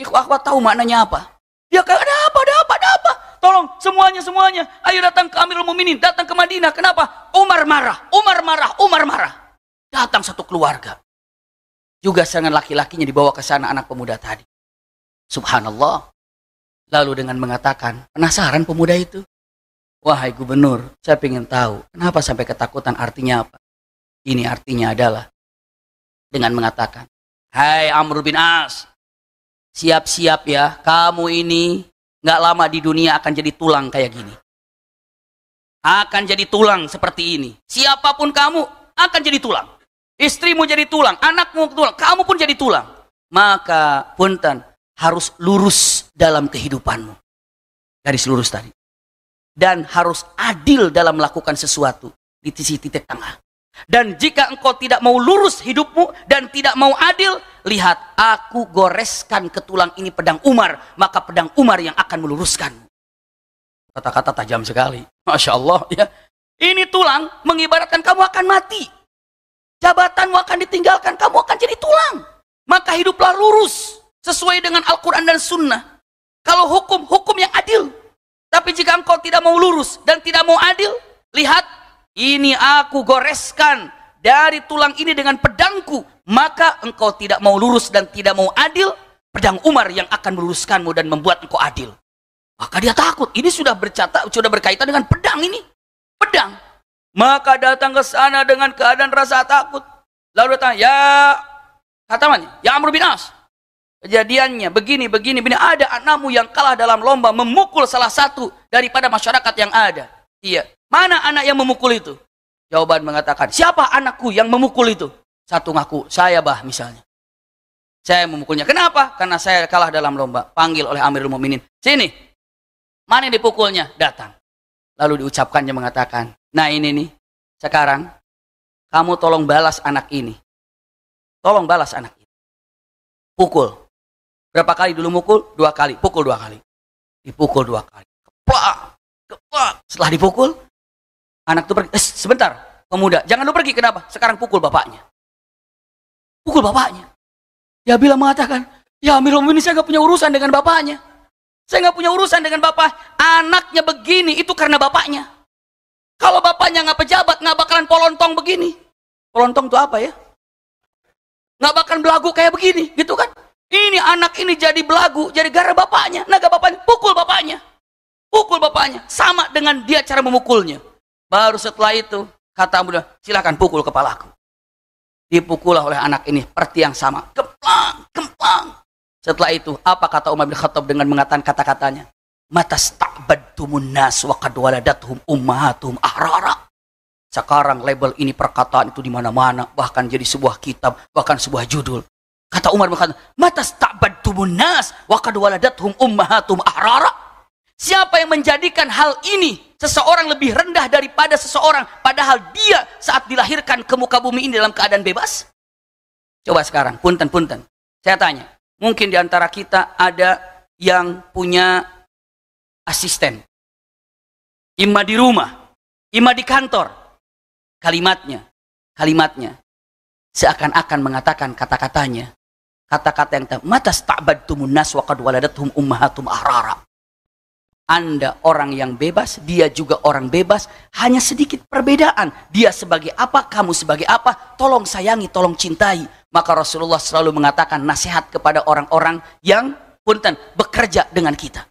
Ikhwah akhwat tahu maknanya apa. Dia ya, kayak ada apa? Ada apa? Ada apa? Tolong semuanya semuanya, ayo datang ke Amirul Muminin, datang ke Madinah. Kenapa? Umar marah, Umar marah, Umar marah. Datang satu keluarga. Juga sangat laki-lakinya dibawa ke sana anak pemuda tadi. Subhanallah. Lalu dengan mengatakan, penasaran pemuda itu. Wahai gubernur, saya ingin tahu kenapa sampai ketakutan artinya apa? Ini artinya adalah dengan mengatakan, Hai Amr bin As, siap-siap ya, kamu ini nggak lama di dunia akan jadi tulang kayak gini. Akan jadi tulang seperti ini. Siapapun kamu akan jadi tulang. Istrimu jadi tulang, anakmu tulang, kamu pun jadi tulang. Maka punten harus lurus dalam kehidupanmu. Garis lurus tadi dan harus adil dalam melakukan sesuatu di sisi titik tengah. Dan jika engkau tidak mau lurus hidupmu dan tidak mau adil, lihat aku goreskan ke tulang ini pedang Umar, maka pedang Umar yang akan meluruskan. Kata-kata tajam sekali. Masya Allah ya. Ini tulang mengibaratkan kamu akan mati. Jabatanmu akan ditinggalkan, kamu akan jadi tulang. Maka hiduplah lurus sesuai dengan Al-Quran dan Sunnah. Kalau hukum, hukum yang adil. Tapi jika engkau tidak mau lurus dan tidak mau adil, lihat, ini aku goreskan dari tulang ini dengan pedangku, maka engkau tidak mau lurus dan tidak mau adil, pedang Umar yang akan meluruskanmu dan membuat engkau adil. Maka dia takut. Ini sudah bercata, sudah berkaitan dengan pedang ini. Pedang. Maka datang ke sana dengan keadaan rasa takut. Lalu datang, ya, kata mana? ya Amr bin As kejadiannya begini begini begini ada anakmu yang kalah dalam lomba memukul salah satu daripada masyarakat yang ada iya mana anak yang memukul itu jawaban mengatakan siapa anakku yang memukul itu satu ngaku saya bah misalnya saya memukulnya kenapa karena saya kalah dalam lomba panggil oleh Amirul Mukminin sini mana yang dipukulnya datang lalu diucapkannya mengatakan nah ini nih sekarang kamu tolong balas anak ini tolong balas anak ini pukul Berapa kali dulu mukul? Dua kali. Pukul dua kali. Dipukul dua kali. Kepak. Kepak. Setelah dipukul, anak itu pergi. Eh, sebentar, pemuda. Jangan lu pergi. Kenapa? Sekarang pukul bapaknya. Pukul bapaknya. Ya bilang mengatakan, ya Amirul ini saya gak punya urusan dengan bapaknya. Saya gak punya urusan dengan bapak. Anaknya begini itu karena bapaknya. Kalau bapaknya gak pejabat, gak bakalan polontong begini. Polontong itu apa ya? Gak bakalan belagu kayak begini, gitu kan? Ini anak ini jadi belagu, jadi gara bapaknya. Naga bapaknya, pukul bapaknya. Pukul bapaknya. Sama dengan dia cara memukulnya. Baru setelah itu, kata muda, silahkan pukul kepalaku. dipukulah oleh anak ini, seperti yang sama. Kemplang, kemplang. Setelah itu, apa kata Umar bin Khattab dengan mengatakan kata-katanya? Mata stakbadtumun nas wa kadwaladatuhum ummahatuhum ahrara. Sekarang label ini perkataan itu di mana-mana, bahkan jadi sebuah kitab, bahkan sebuah judul. Kata Umar bin Khattab, "Mata sta'bad munas nas wa qad waladathum ummahatum ahrara." Siapa yang menjadikan hal ini seseorang lebih rendah daripada seseorang padahal dia saat dilahirkan ke muka bumi ini dalam keadaan bebas? Coba sekarang, punten punten. Saya tanya, mungkin di antara kita ada yang punya asisten. Ima di rumah, ima di kantor. Kalimatnya, kalimatnya seakan-akan mengatakan kata-katanya kata-kata yang mata stabadtumun nas wa qad ummahatum ahrara anda orang yang bebas, dia juga orang bebas, hanya sedikit perbedaan. Dia sebagai apa, kamu sebagai apa, tolong sayangi, tolong cintai. Maka Rasulullah selalu mengatakan nasihat kepada orang-orang yang punten bekerja dengan kita.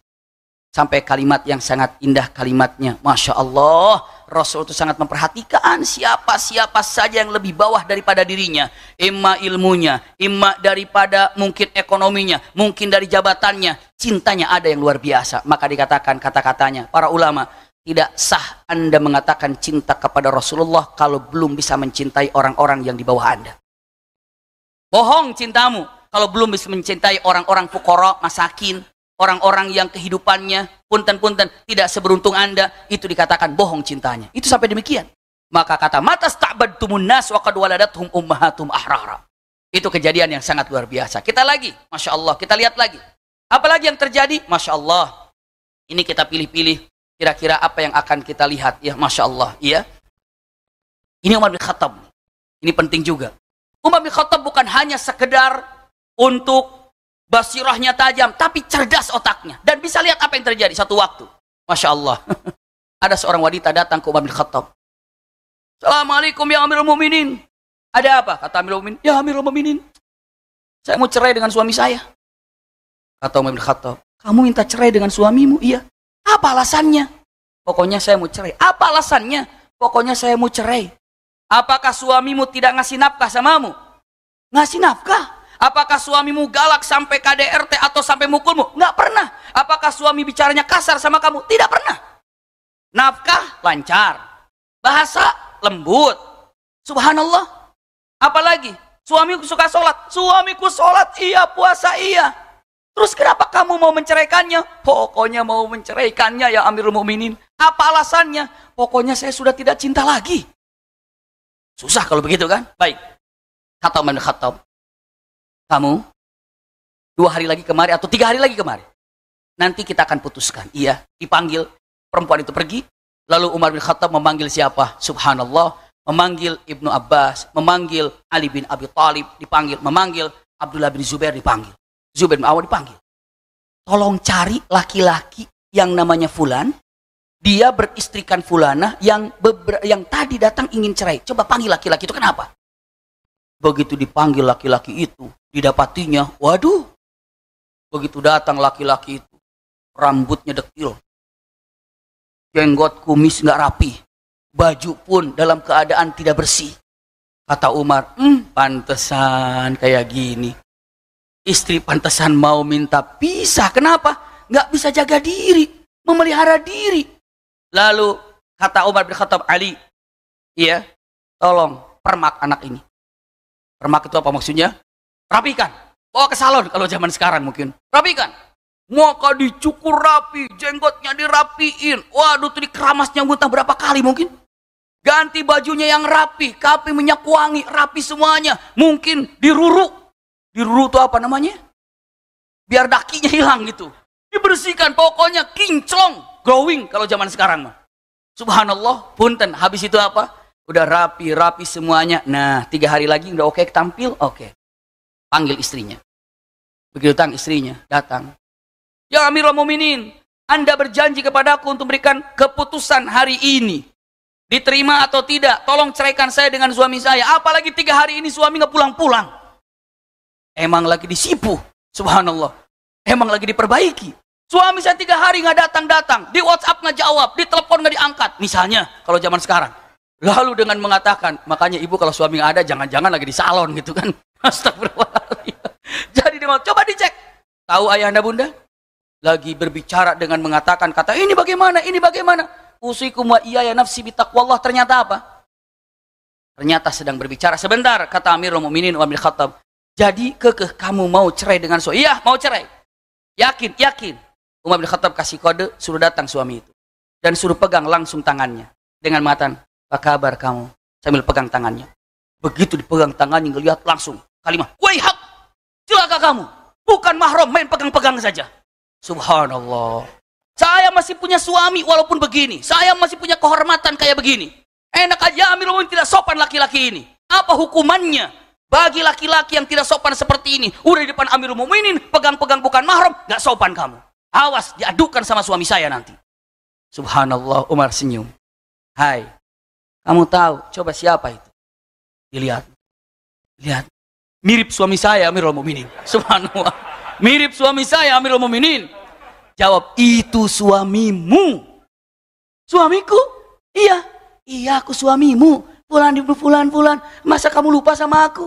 Sampai kalimat yang sangat indah kalimatnya, Masya Allah, Rasul itu sangat memperhatikan siapa-siapa saja yang lebih bawah daripada dirinya. Ima ilmunya, ima daripada mungkin ekonominya, mungkin dari jabatannya. Cintanya ada yang luar biasa. Maka dikatakan kata-katanya, para ulama, tidak sah Anda mengatakan cinta kepada Rasulullah kalau belum bisa mencintai orang-orang yang di bawah Anda. Bohong cintamu kalau belum bisa mencintai orang-orang fukoro, masakin, orang-orang yang kehidupannya punten-punten, tidak seberuntung Anda, itu dikatakan bohong cintanya. Itu sampai demikian. Maka kata mata tak tumun nas wa qad ummahatum ahrara. Itu kejadian yang sangat luar biasa. Kita lagi, Masya Allah, kita lihat lagi. Apalagi yang terjadi? Masya Allah. Ini kita pilih-pilih kira-kira apa yang akan kita lihat. Ya, Masya Allah. Ya. Ini Umar bin Khattab. Ini penting juga. Umar bin Khattab bukan hanya sekedar untuk basirahnya tajam, tapi cerdas otaknya. Dan bisa lihat apa yang terjadi satu waktu. Masya Allah. Ada seorang wanita datang ke Umar bin Khattab. Assalamualaikum ya Amirul Muminin. Ada apa? Kata Amirul Mumin. Ya Amirul Muminin. Saya mau cerai dengan suami saya. Kata Umar bin Khattab. Kamu minta cerai dengan suamimu? Iya. Apa alasannya? Pokoknya saya mau cerai. Apa alasannya? Pokoknya saya mau cerai. Apakah suamimu tidak ngasih nafkah samamu? Ngasih nafkah? Apakah suamimu galak sampai KDRT atau sampai mukulmu? Enggak pernah. Apakah suami bicaranya kasar sama kamu? Tidak pernah. Nafkah lancar. Bahasa lembut. Subhanallah. Apalagi suamiku suka sholat. Suamiku sholat, iya puasa, iya. Terus kenapa kamu mau menceraikannya? Pokoknya mau menceraikannya ya Amirul Mukminin. Apa alasannya? Pokoknya saya sudah tidak cinta lagi. Susah kalau begitu kan? Baik. Katau Ibn Khattab kamu dua hari lagi kemari atau tiga hari lagi kemari. Nanti kita akan putuskan. Iya, dipanggil perempuan itu pergi. Lalu Umar bin Khattab memanggil siapa? Subhanallah. Memanggil Ibnu Abbas, memanggil Ali bin Abi Talib dipanggil, memanggil Abdullah bin Zubair dipanggil. Zubair bin Awam dipanggil. Tolong cari laki-laki yang namanya Fulan. Dia beristrikan Fulanah yang yang tadi datang ingin cerai. Coba panggil laki-laki itu kenapa? Begitu dipanggil laki-laki itu, didapatinya, waduh. Begitu datang laki-laki itu, rambutnya dekil. Jenggot kumis nggak rapi. Baju pun dalam keadaan tidak bersih. Kata Umar, hmm, pantesan kayak gini. Istri pantesan mau minta pisah. Kenapa? Nggak bisa jaga diri. Memelihara diri. Lalu kata Umar bin Khattab Ali, iya, tolong permak anak ini. Permak itu apa maksudnya? Rapikan. Bawa ke salon kalau zaman sekarang mungkin. Rapikan. Muka dicukur rapi, jenggotnya dirapiin. Waduh, tuh dikeramasnya muntah berapa kali mungkin? Ganti bajunya yang rapi, kapi minyak wangi, rapi semuanya. Mungkin diruru. Diruru tuh apa namanya? Biar dakinya hilang gitu. Dibersihkan, pokoknya kinclong, growing kalau zaman sekarang mah. Subhanallah, punten. Habis itu apa? Udah rapi, rapi semuanya. Nah, tiga hari lagi udah oke okay, tampil, oke. Okay. Panggil istrinya. Begitu tang istrinya datang. Ya Amirul Muminin, Anda berjanji kepadaku untuk memberikan keputusan hari ini. Diterima atau tidak, tolong ceraikan saya dengan suami saya. Apalagi tiga hari ini suami nggak pulang-pulang. Emang lagi disipu, subhanallah. Emang lagi diperbaiki. Suami saya tiga hari nggak datang-datang. Di WhatsApp nggak jawab, di telepon nggak diangkat. Misalnya, kalau zaman sekarang. Lalu dengan mengatakan, makanya ibu kalau suami ada jangan-jangan lagi di salon gitu kan. Astagfirullahaladzim. Jadi dia mau, coba dicek. Tahu ayah anda bunda? Lagi berbicara dengan mengatakan kata ini bagaimana, ini bagaimana. Usikum wa iya ya nafsi bitakwallah ternyata apa? Ternyata sedang berbicara. Sebentar, kata Amirul Mu'minin wa Amir Khattab. Jadi kekeh kamu mau cerai dengan suami? Iya, mau cerai. Yakin, yakin. Umar bin Khattab kasih kode, suruh datang suami itu. Dan suruh pegang langsung tangannya. Dengan mengatakan, apa kabar kamu? Sambil pegang tangannya. Begitu dipegang tangannya, ngelihat langsung kalimat, hak, celaka kamu. Bukan mahram, main pegang-pegang saja. Subhanallah. Saya masih punya suami walaupun begini. Saya masih punya kehormatan kayak begini. Enak aja Amir Mu'min tidak sopan laki-laki ini. Apa hukumannya? Bagi laki-laki yang tidak sopan seperti ini, udah di depan Amirul Mukminin pegang-pegang bukan mahram, gak sopan kamu. Awas diadukan sama suami saya nanti. Subhanallah, Umar senyum. Hai, kamu tahu, coba siapa itu? Dilihat. Lihat. Mirip suami saya Amirul Muminin. Subhanallah. Mirip suami saya Amirul Muminin. Jawab, itu suamimu. Suamiku? Iya. Iya, aku suamimu. Fulan di fulan fulan. Masa kamu lupa sama aku?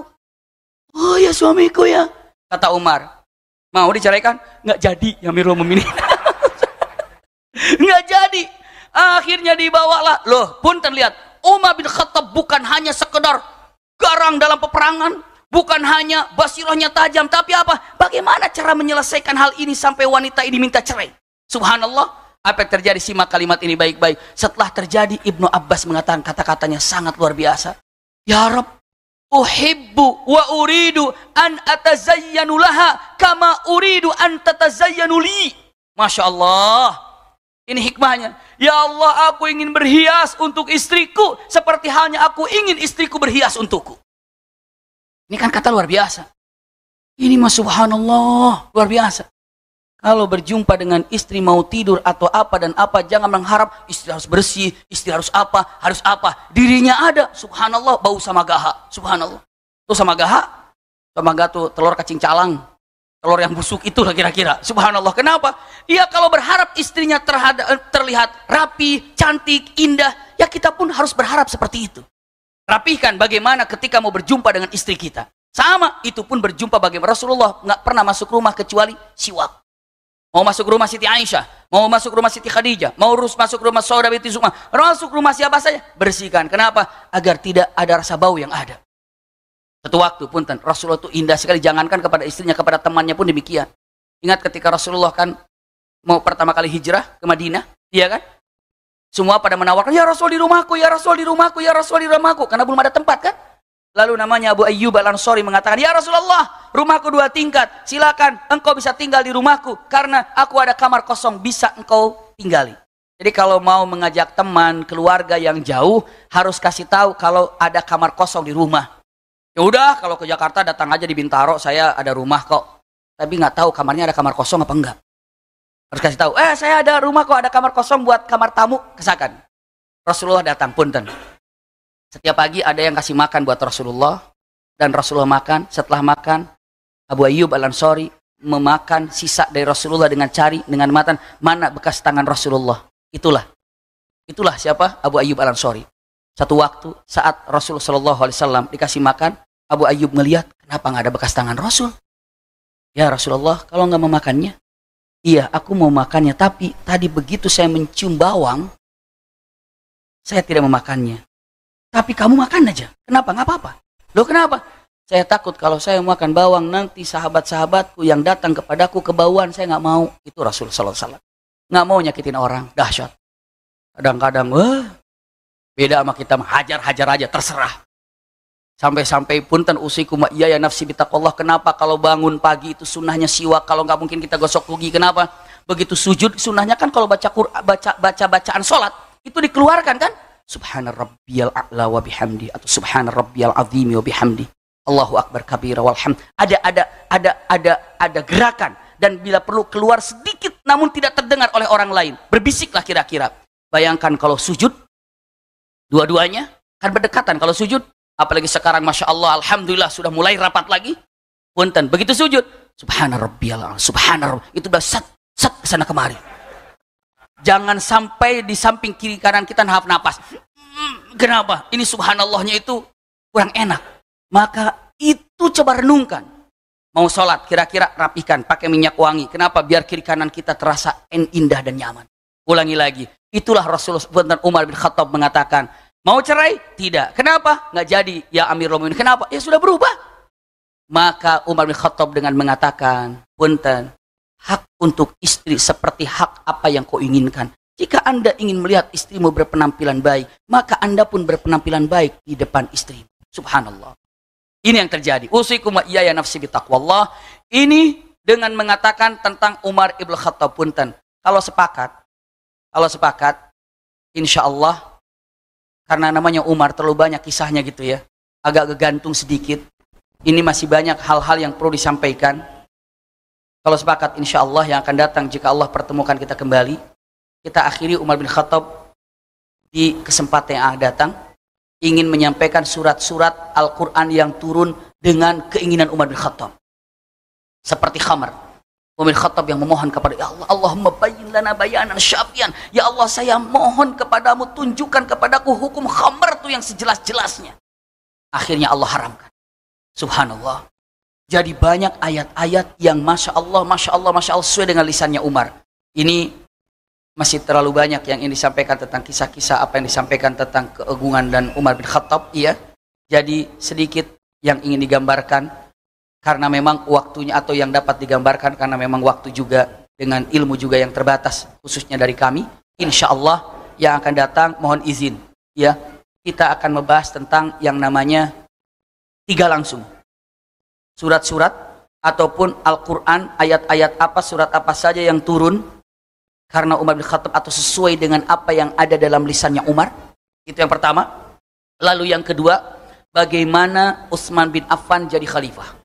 Oh ya suamiku ya. Kata Umar. Mau diceraikan? Nggak jadi Amirul Muminin. Nggak jadi. Akhirnya dibawalah. Loh, pun terlihat Umar bin Khattab bukan hanya sekedar garang dalam peperangan, bukan hanya basirahnya tajam, tapi apa? Bagaimana cara menyelesaikan hal ini sampai wanita ini minta cerai? Subhanallah, apa yang terjadi? Simak kalimat ini baik-baik. Setelah terjadi, Ibnu Abbas mengatakan kata-katanya sangat luar biasa. Ya Rab, uhibbu wa uridu an atazayyanu kama uridu an tatazayyanu Masya Allah. Ini hikmahnya. Ya Allah, aku ingin berhias untuk istriku seperti halnya aku ingin istriku berhias untukku. Ini kan kata luar biasa. Ini mah subhanallah, luar biasa. Kalau berjumpa dengan istri mau tidur atau apa dan apa, jangan mengharap istri harus bersih, istri harus apa, harus apa. Dirinya ada, subhanallah, bau sama gaha, subhanallah. Tuh sama gaha, sama gaha tuh telur kacing calang telur yang busuk itulah kira-kira subhanallah kenapa ya kalau berharap istrinya terhadap, eh, terlihat rapi cantik indah ya kita pun harus berharap seperti itu rapihkan bagaimana ketika mau berjumpa dengan istri kita sama itu pun berjumpa bagaimana Rasulullah nggak pernah masuk rumah kecuali siwak mau masuk rumah Siti Aisyah mau masuk rumah Siti Khadijah mau rus masuk rumah Saudara binti Zuma, masuk rumah siapa saja bersihkan kenapa agar tidak ada rasa bau yang ada satu waktu pun Rasulullah itu indah sekali. Jangankan kepada istrinya, kepada temannya pun demikian. Ingat ketika Rasulullah kan mau pertama kali hijrah ke Madinah, iya kan? Semua pada menawarkan, ya Rasul di rumahku, ya Rasul di rumahku, ya Rasul di rumahku. Karena belum ada tempat kan? Lalu namanya Abu Ayyub al-Ansari mengatakan, Ya Rasulullah, rumahku dua tingkat. Silakan engkau bisa tinggal di rumahku. Karena aku ada kamar kosong, bisa engkau tinggali. Jadi kalau mau mengajak teman, keluarga yang jauh, harus kasih tahu kalau ada kamar kosong di rumah ya udah kalau ke Jakarta datang aja di Bintaro saya ada rumah kok tapi nggak tahu kamarnya ada kamar kosong apa enggak harus kasih tahu eh saya ada rumah kok ada kamar kosong buat kamar tamu kesakan Rasulullah datang pun punten setiap pagi ada yang kasih makan buat Rasulullah dan Rasulullah makan setelah makan Abu Ayyub Al Ansori memakan sisa dari Rasulullah dengan cari dengan matan mana bekas tangan Rasulullah itulah itulah siapa Abu Ayyub Al Ansori satu waktu saat Rasulullah Shallallahu Alaihi Wasallam dikasih makan Abu Ayyub melihat, kenapa nggak ada bekas tangan Rasul? Ya Rasulullah, kalau nggak memakannya, iya aku mau makannya, tapi tadi begitu saya mencium bawang, saya tidak memakannya. Tapi kamu makan aja. Kenapa? Nggak apa-apa. Loh kenapa? Saya takut kalau saya makan bawang nanti sahabat-sahabatku yang datang kepadaku kebauan saya nggak mau. Itu Rasulullah Wasallam. Nggak mau nyakitin orang. Dahsyat. Kadang-kadang, wah, beda sama kita hajar-hajar aja, terserah. Sampai-sampai pun usiku mak iya ya nafsi Allah. Kenapa kalau bangun pagi itu sunnahnya siwa? kalau nggak mungkin kita gosok gigi. Kenapa? Begitu sujud sunnahnya kan kalau baca baca baca bacaan solat itu dikeluarkan kan? Subhana rabbiyal a'la wa bihamdi atau subhana rabbiyal azimi wa bihamdi. Allahu akbar kabira walham. Ada ada ada ada ada gerakan dan bila perlu keluar sedikit namun tidak terdengar oleh orang lain. Berbisiklah kira-kira. Bayangkan kalau sujud dua-duanya kan berdekatan kalau sujud Apalagi sekarang Masya Allah, Alhamdulillah sudah mulai rapat lagi. Punten, begitu sujud. Subhana Rabbiyal Subhana Itu udah set, set sana kemari. Jangan sampai di samping kiri kanan kita nafas napas. Hmm, kenapa? Ini subhanallahnya itu kurang enak. Maka itu coba renungkan. Mau sholat, kira-kira rapikan, pakai minyak wangi. Kenapa? Biar kiri kanan kita terasa indah dan nyaman. Ulangi lagi. Itulah Rasulullah Umar bin Khattab mengatakan, Mau cerai? Tidak. Kenapa? Nggak jadi. Ya Amir Mukminin. Kenapa? Ya sudah berubah. Maka Umar bin Khattab dengan mengatakan, Punten, hak untuk istri seperti hak apa yang kau inginkan. Jika Anda ingin melihat istrimu berpenampilan baik, maka Anda pun berpenampilan baik di depan istri. Subhanallah. Ini yang terjadi. Usikum wa ya nafsi bitaqwallah. Ini dengan mengatakan tentang Umar ibn Khattab punten. Kalau sepakat, kalau sepakat, insya Allah karena namanya Umar terlalu banyak kisahnya gitu ya agak gegantung sedikit ini masih banyak hal-hal yang perlu disampaikan kalau sepakat insya Allah yang akan datang jika Allah pertemukan kita kembali kita akhiri Umar bin Khattab di kesempatan yang akan datang ingin menyampaikan surat-surat Al-Quran yang turun dengan keinginan Umar bin Khattab seperti khamar Umar Khattab yang memohon kepada ya Allah, Allahumma bayyin lana bayanan syafian. Ya Allah, saya mohon kepadamu tunjukkan kepadaku hukum khamar itu yang sejelas-jelasnya. Akhirnya Allah haramkan. Subhanallah. Jadi banyak ayat-ayat yang Masya Allah, Masya Allah, Masya Allah sesuai dengan lisannya Umar. Ini masih terlalu banyak yang ini disampaikan tentang kisah-kisah apa yang disampaikan tentang keegungan dan Umar bin Khattab. Iya. Jadi sedikit yang ingin digambarkan karena memang waktunya atau yang dapat digambarkan karena memang waktu juga dengan ilmu juga yang terbatas khususnya dari kami insya Allah yang akan datang mohon izin ya kita akan membahas tentang yang namanya tiga langsung surat-surat ataupun Al-Quran ayat-ayat apa surat apa saja yang turun karena Umar bin Khattab atau sesuai dengan apa yang ada dalam lisannya Umar itu yang pertama lalu yang kedua bagaimana Utsman bin Affan jadi khalifah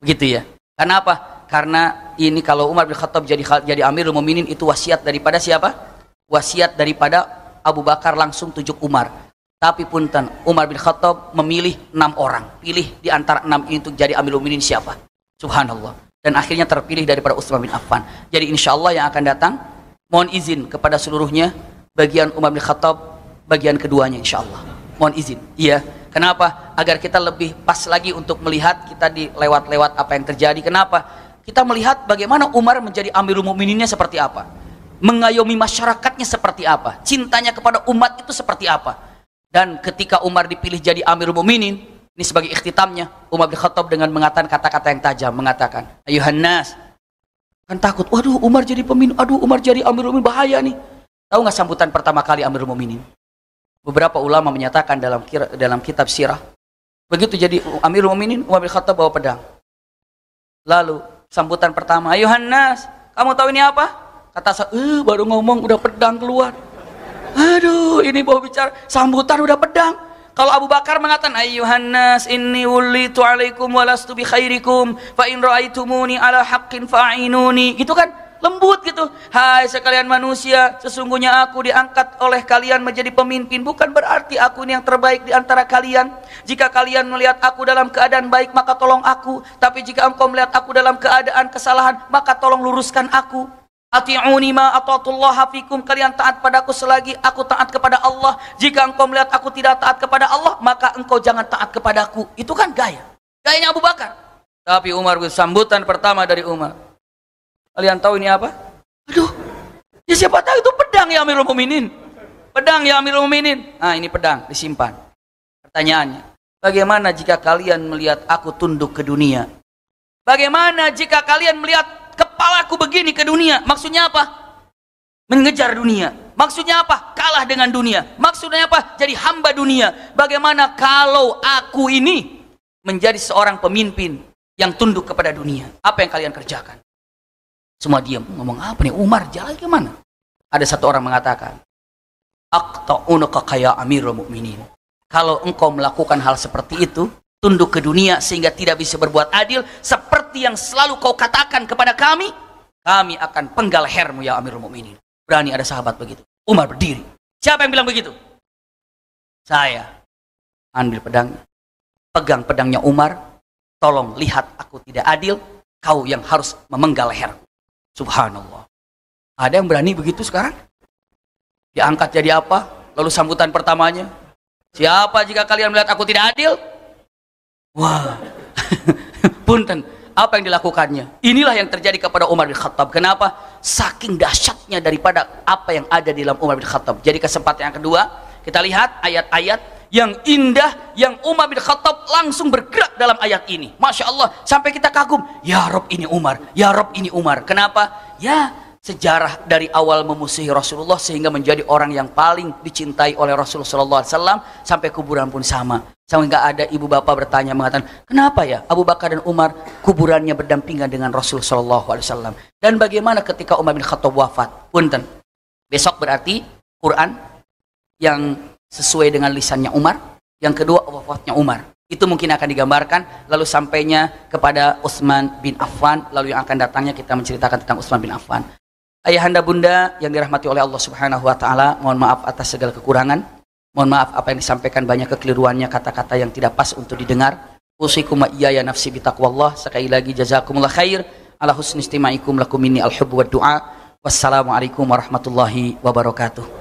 Begitu ya. Karena apa? Karena ini kalau Umar bin Khattab jadi jadi Amirul Mukminin itu wasiat daripada siapa? Wasiat daripada Abu Bakar langsung tujuk Umar. Tapi punten, Umar bin Khattab memilih enam orang. Pilih di antara enam ini untuk jadi Amirul Mukminin siapa? Subhanallah. Dan akhirnya terpilih daripada Utsman bin Affan. Jadi insya Allah yang akan datang, mohon izin kepada seluruhnya bagian Umar bin Khattab, bagian keduanya insya Allah. Mohon izin. Iya. Kenapa? Agar kita lebih pas lagi untuk melihat kita di lewat lewat apa yang terjadi. Kenapa? Kita melihat bagaimana Umar menjadi amirul mukmininnya seperti apa. Mengayomi masyarakatnya seperti apa. Cintanya kepada umat itu seperti apa. Dan ketika Umar dipilih jadi amirul mukminin, ini sebagai ikhtitamnya, Umar bin Khattab dengan mengatakan kata-kata yang tajam, mengatakan, Ayuhannas, nas, kan takut, waduh Umar jadi pemimpin, aduh Umar jadi amirul mukminin bahaya nih. Tahu nggak sambutan pertama kali amirul mukminin? Beberapa ulama menyatakan dalam kira, dalam kitab sirah. Begitu jadi Amirul Mukminin Umar bin Khattab bawa pedang. Lalu sambutan pertama, Yohanes kamu tahu ini apa?" Kata saya, eh, baru ngomong udah pedang keluar." Aduh, ini bawa bicara sambutan udah pedang. Kalau Abu Bakar mengatakan Ayu nas inni wulitu alaikum walastu bi khairikum fa in raaitumuni ala haqqin fa'inuni. Gitu kan? lembut gitu. Hai sekalian manusia, sesungguhnya aku diangkat oleh kalian menjadi pemimpin. Bukan berarti aku ini yang terbaik di antara kalian. Jika kalian melihat aku dalam keadaan baik, maka tolong aku. Tapi jika engkau melihat aku dalam keadaan kesalahan, maka tolong luruskan aku. Ati'uni ma Allah hafikum Kalian taat padaku selagi aku taat kepada Allah. Jika engkau melihat aku tidak taat kepada Allah, maka engkau jangan taat kepadaku. Itu kan gaya. Gayanya Abu Bakar. Tapi Umar sambutan pertama dari Umar. Kalian tahu ini apa? Aduh, ya siapa tahu itu pedang ya Amirul Muminin. Pedang ya Amirul Muminin. Nah ini pedang, disimpan. Pertanyaannya, bagaimana jika kalian melihat aku tunduk ke dunia? Bagaimana jika kalian melihat kepalaku begini ke dunia? Maksudnya apa? Mengejar dunia. Maksudnya apa? Kalah dengan dunia. Maksudnya apa? Jadi hamba dunia. Bagaimana kalau aku ini menjadi seorang pemimpin yang tunduk kepada dunia? Apa yang kalian kerjakan? Semua diam. Ngomong apa nih? Umar jalan kemana? Ada satu orang mengatakan, Akta'unaka kaya amirul mu'minin. Kalau engkau melakukan hal seperti itu, tunduk ke dunia sehingga tidak bisa berbuat adil, seperti yang selalu kau katakan kepada kami, kami akan penggal hermu ya amirul mu'minin. Berani ada sahabat begitu. Umar berdiri. Siapa yang bilang begitu? Saya. Ambil pedangnya. Pegang pedangnya Umar. Tolong lihat aku tidak adil. Kau yang harus memenggal leherku. Subhanallah. Ada yang berani begitu sekarang? Diangkat jadi apa? Lalu sambutan pertamanya. Siapa jika kalian melihat aku tidak adil? Wah. Punten, apa yang dilakukannya? Inilah yang terjadi kepada Umar bin Khattab. Kenapa? Saking dahsyatnya daripada apa yang ada di dalam Umar bin Khattab. Jadi kesempatan yang kedua, kita lihat ayat-ayat yang indah yang Umar bin Khattab langsung bergerak dalam ayat ini Masya Allah sampai kita kagum Ya Rob ini Umar Ya Rob ini Umar kenapa? ya sejarah dari awal memusuhi Rasulullah sehingga menjadi orang yang paling dicintai oleh Rasulullah SAW sampai kuburan pun sama sampai nggak ada ibu bapak bertanya mengatakan kenapa ya Abu Bakar dan Umar kuburannya berdampingan dengan Rasulullah SAW dan bagaimana ketika Umar bin Khattab wafat punten besok berarti Quran yang sesuai dengan lisannya Umar. Yang kedua wafatnya Umar. Itu mungkin akan digambarkan lalu sampainya kepada Utsman bin Affan lalu yang akan datangnya kita menceritakan tentang Utsman bin Affan. Ayahanda bunda yang dirahmati oleh Allah Subhanahu wa taala, mohon maaf atas segala kekurangan. Mohon maaf apa yang disampaikan banyak kekeliruannya, kata-kata yang tidak pas untuk didengar. Usikum iya ya nafsi bitaqwallah. Sekali lagi jazakumullah khair ala husni istimaikum lakum minni al wa du'a. Wassalamualaikum warahmatullahi wabarakatuh.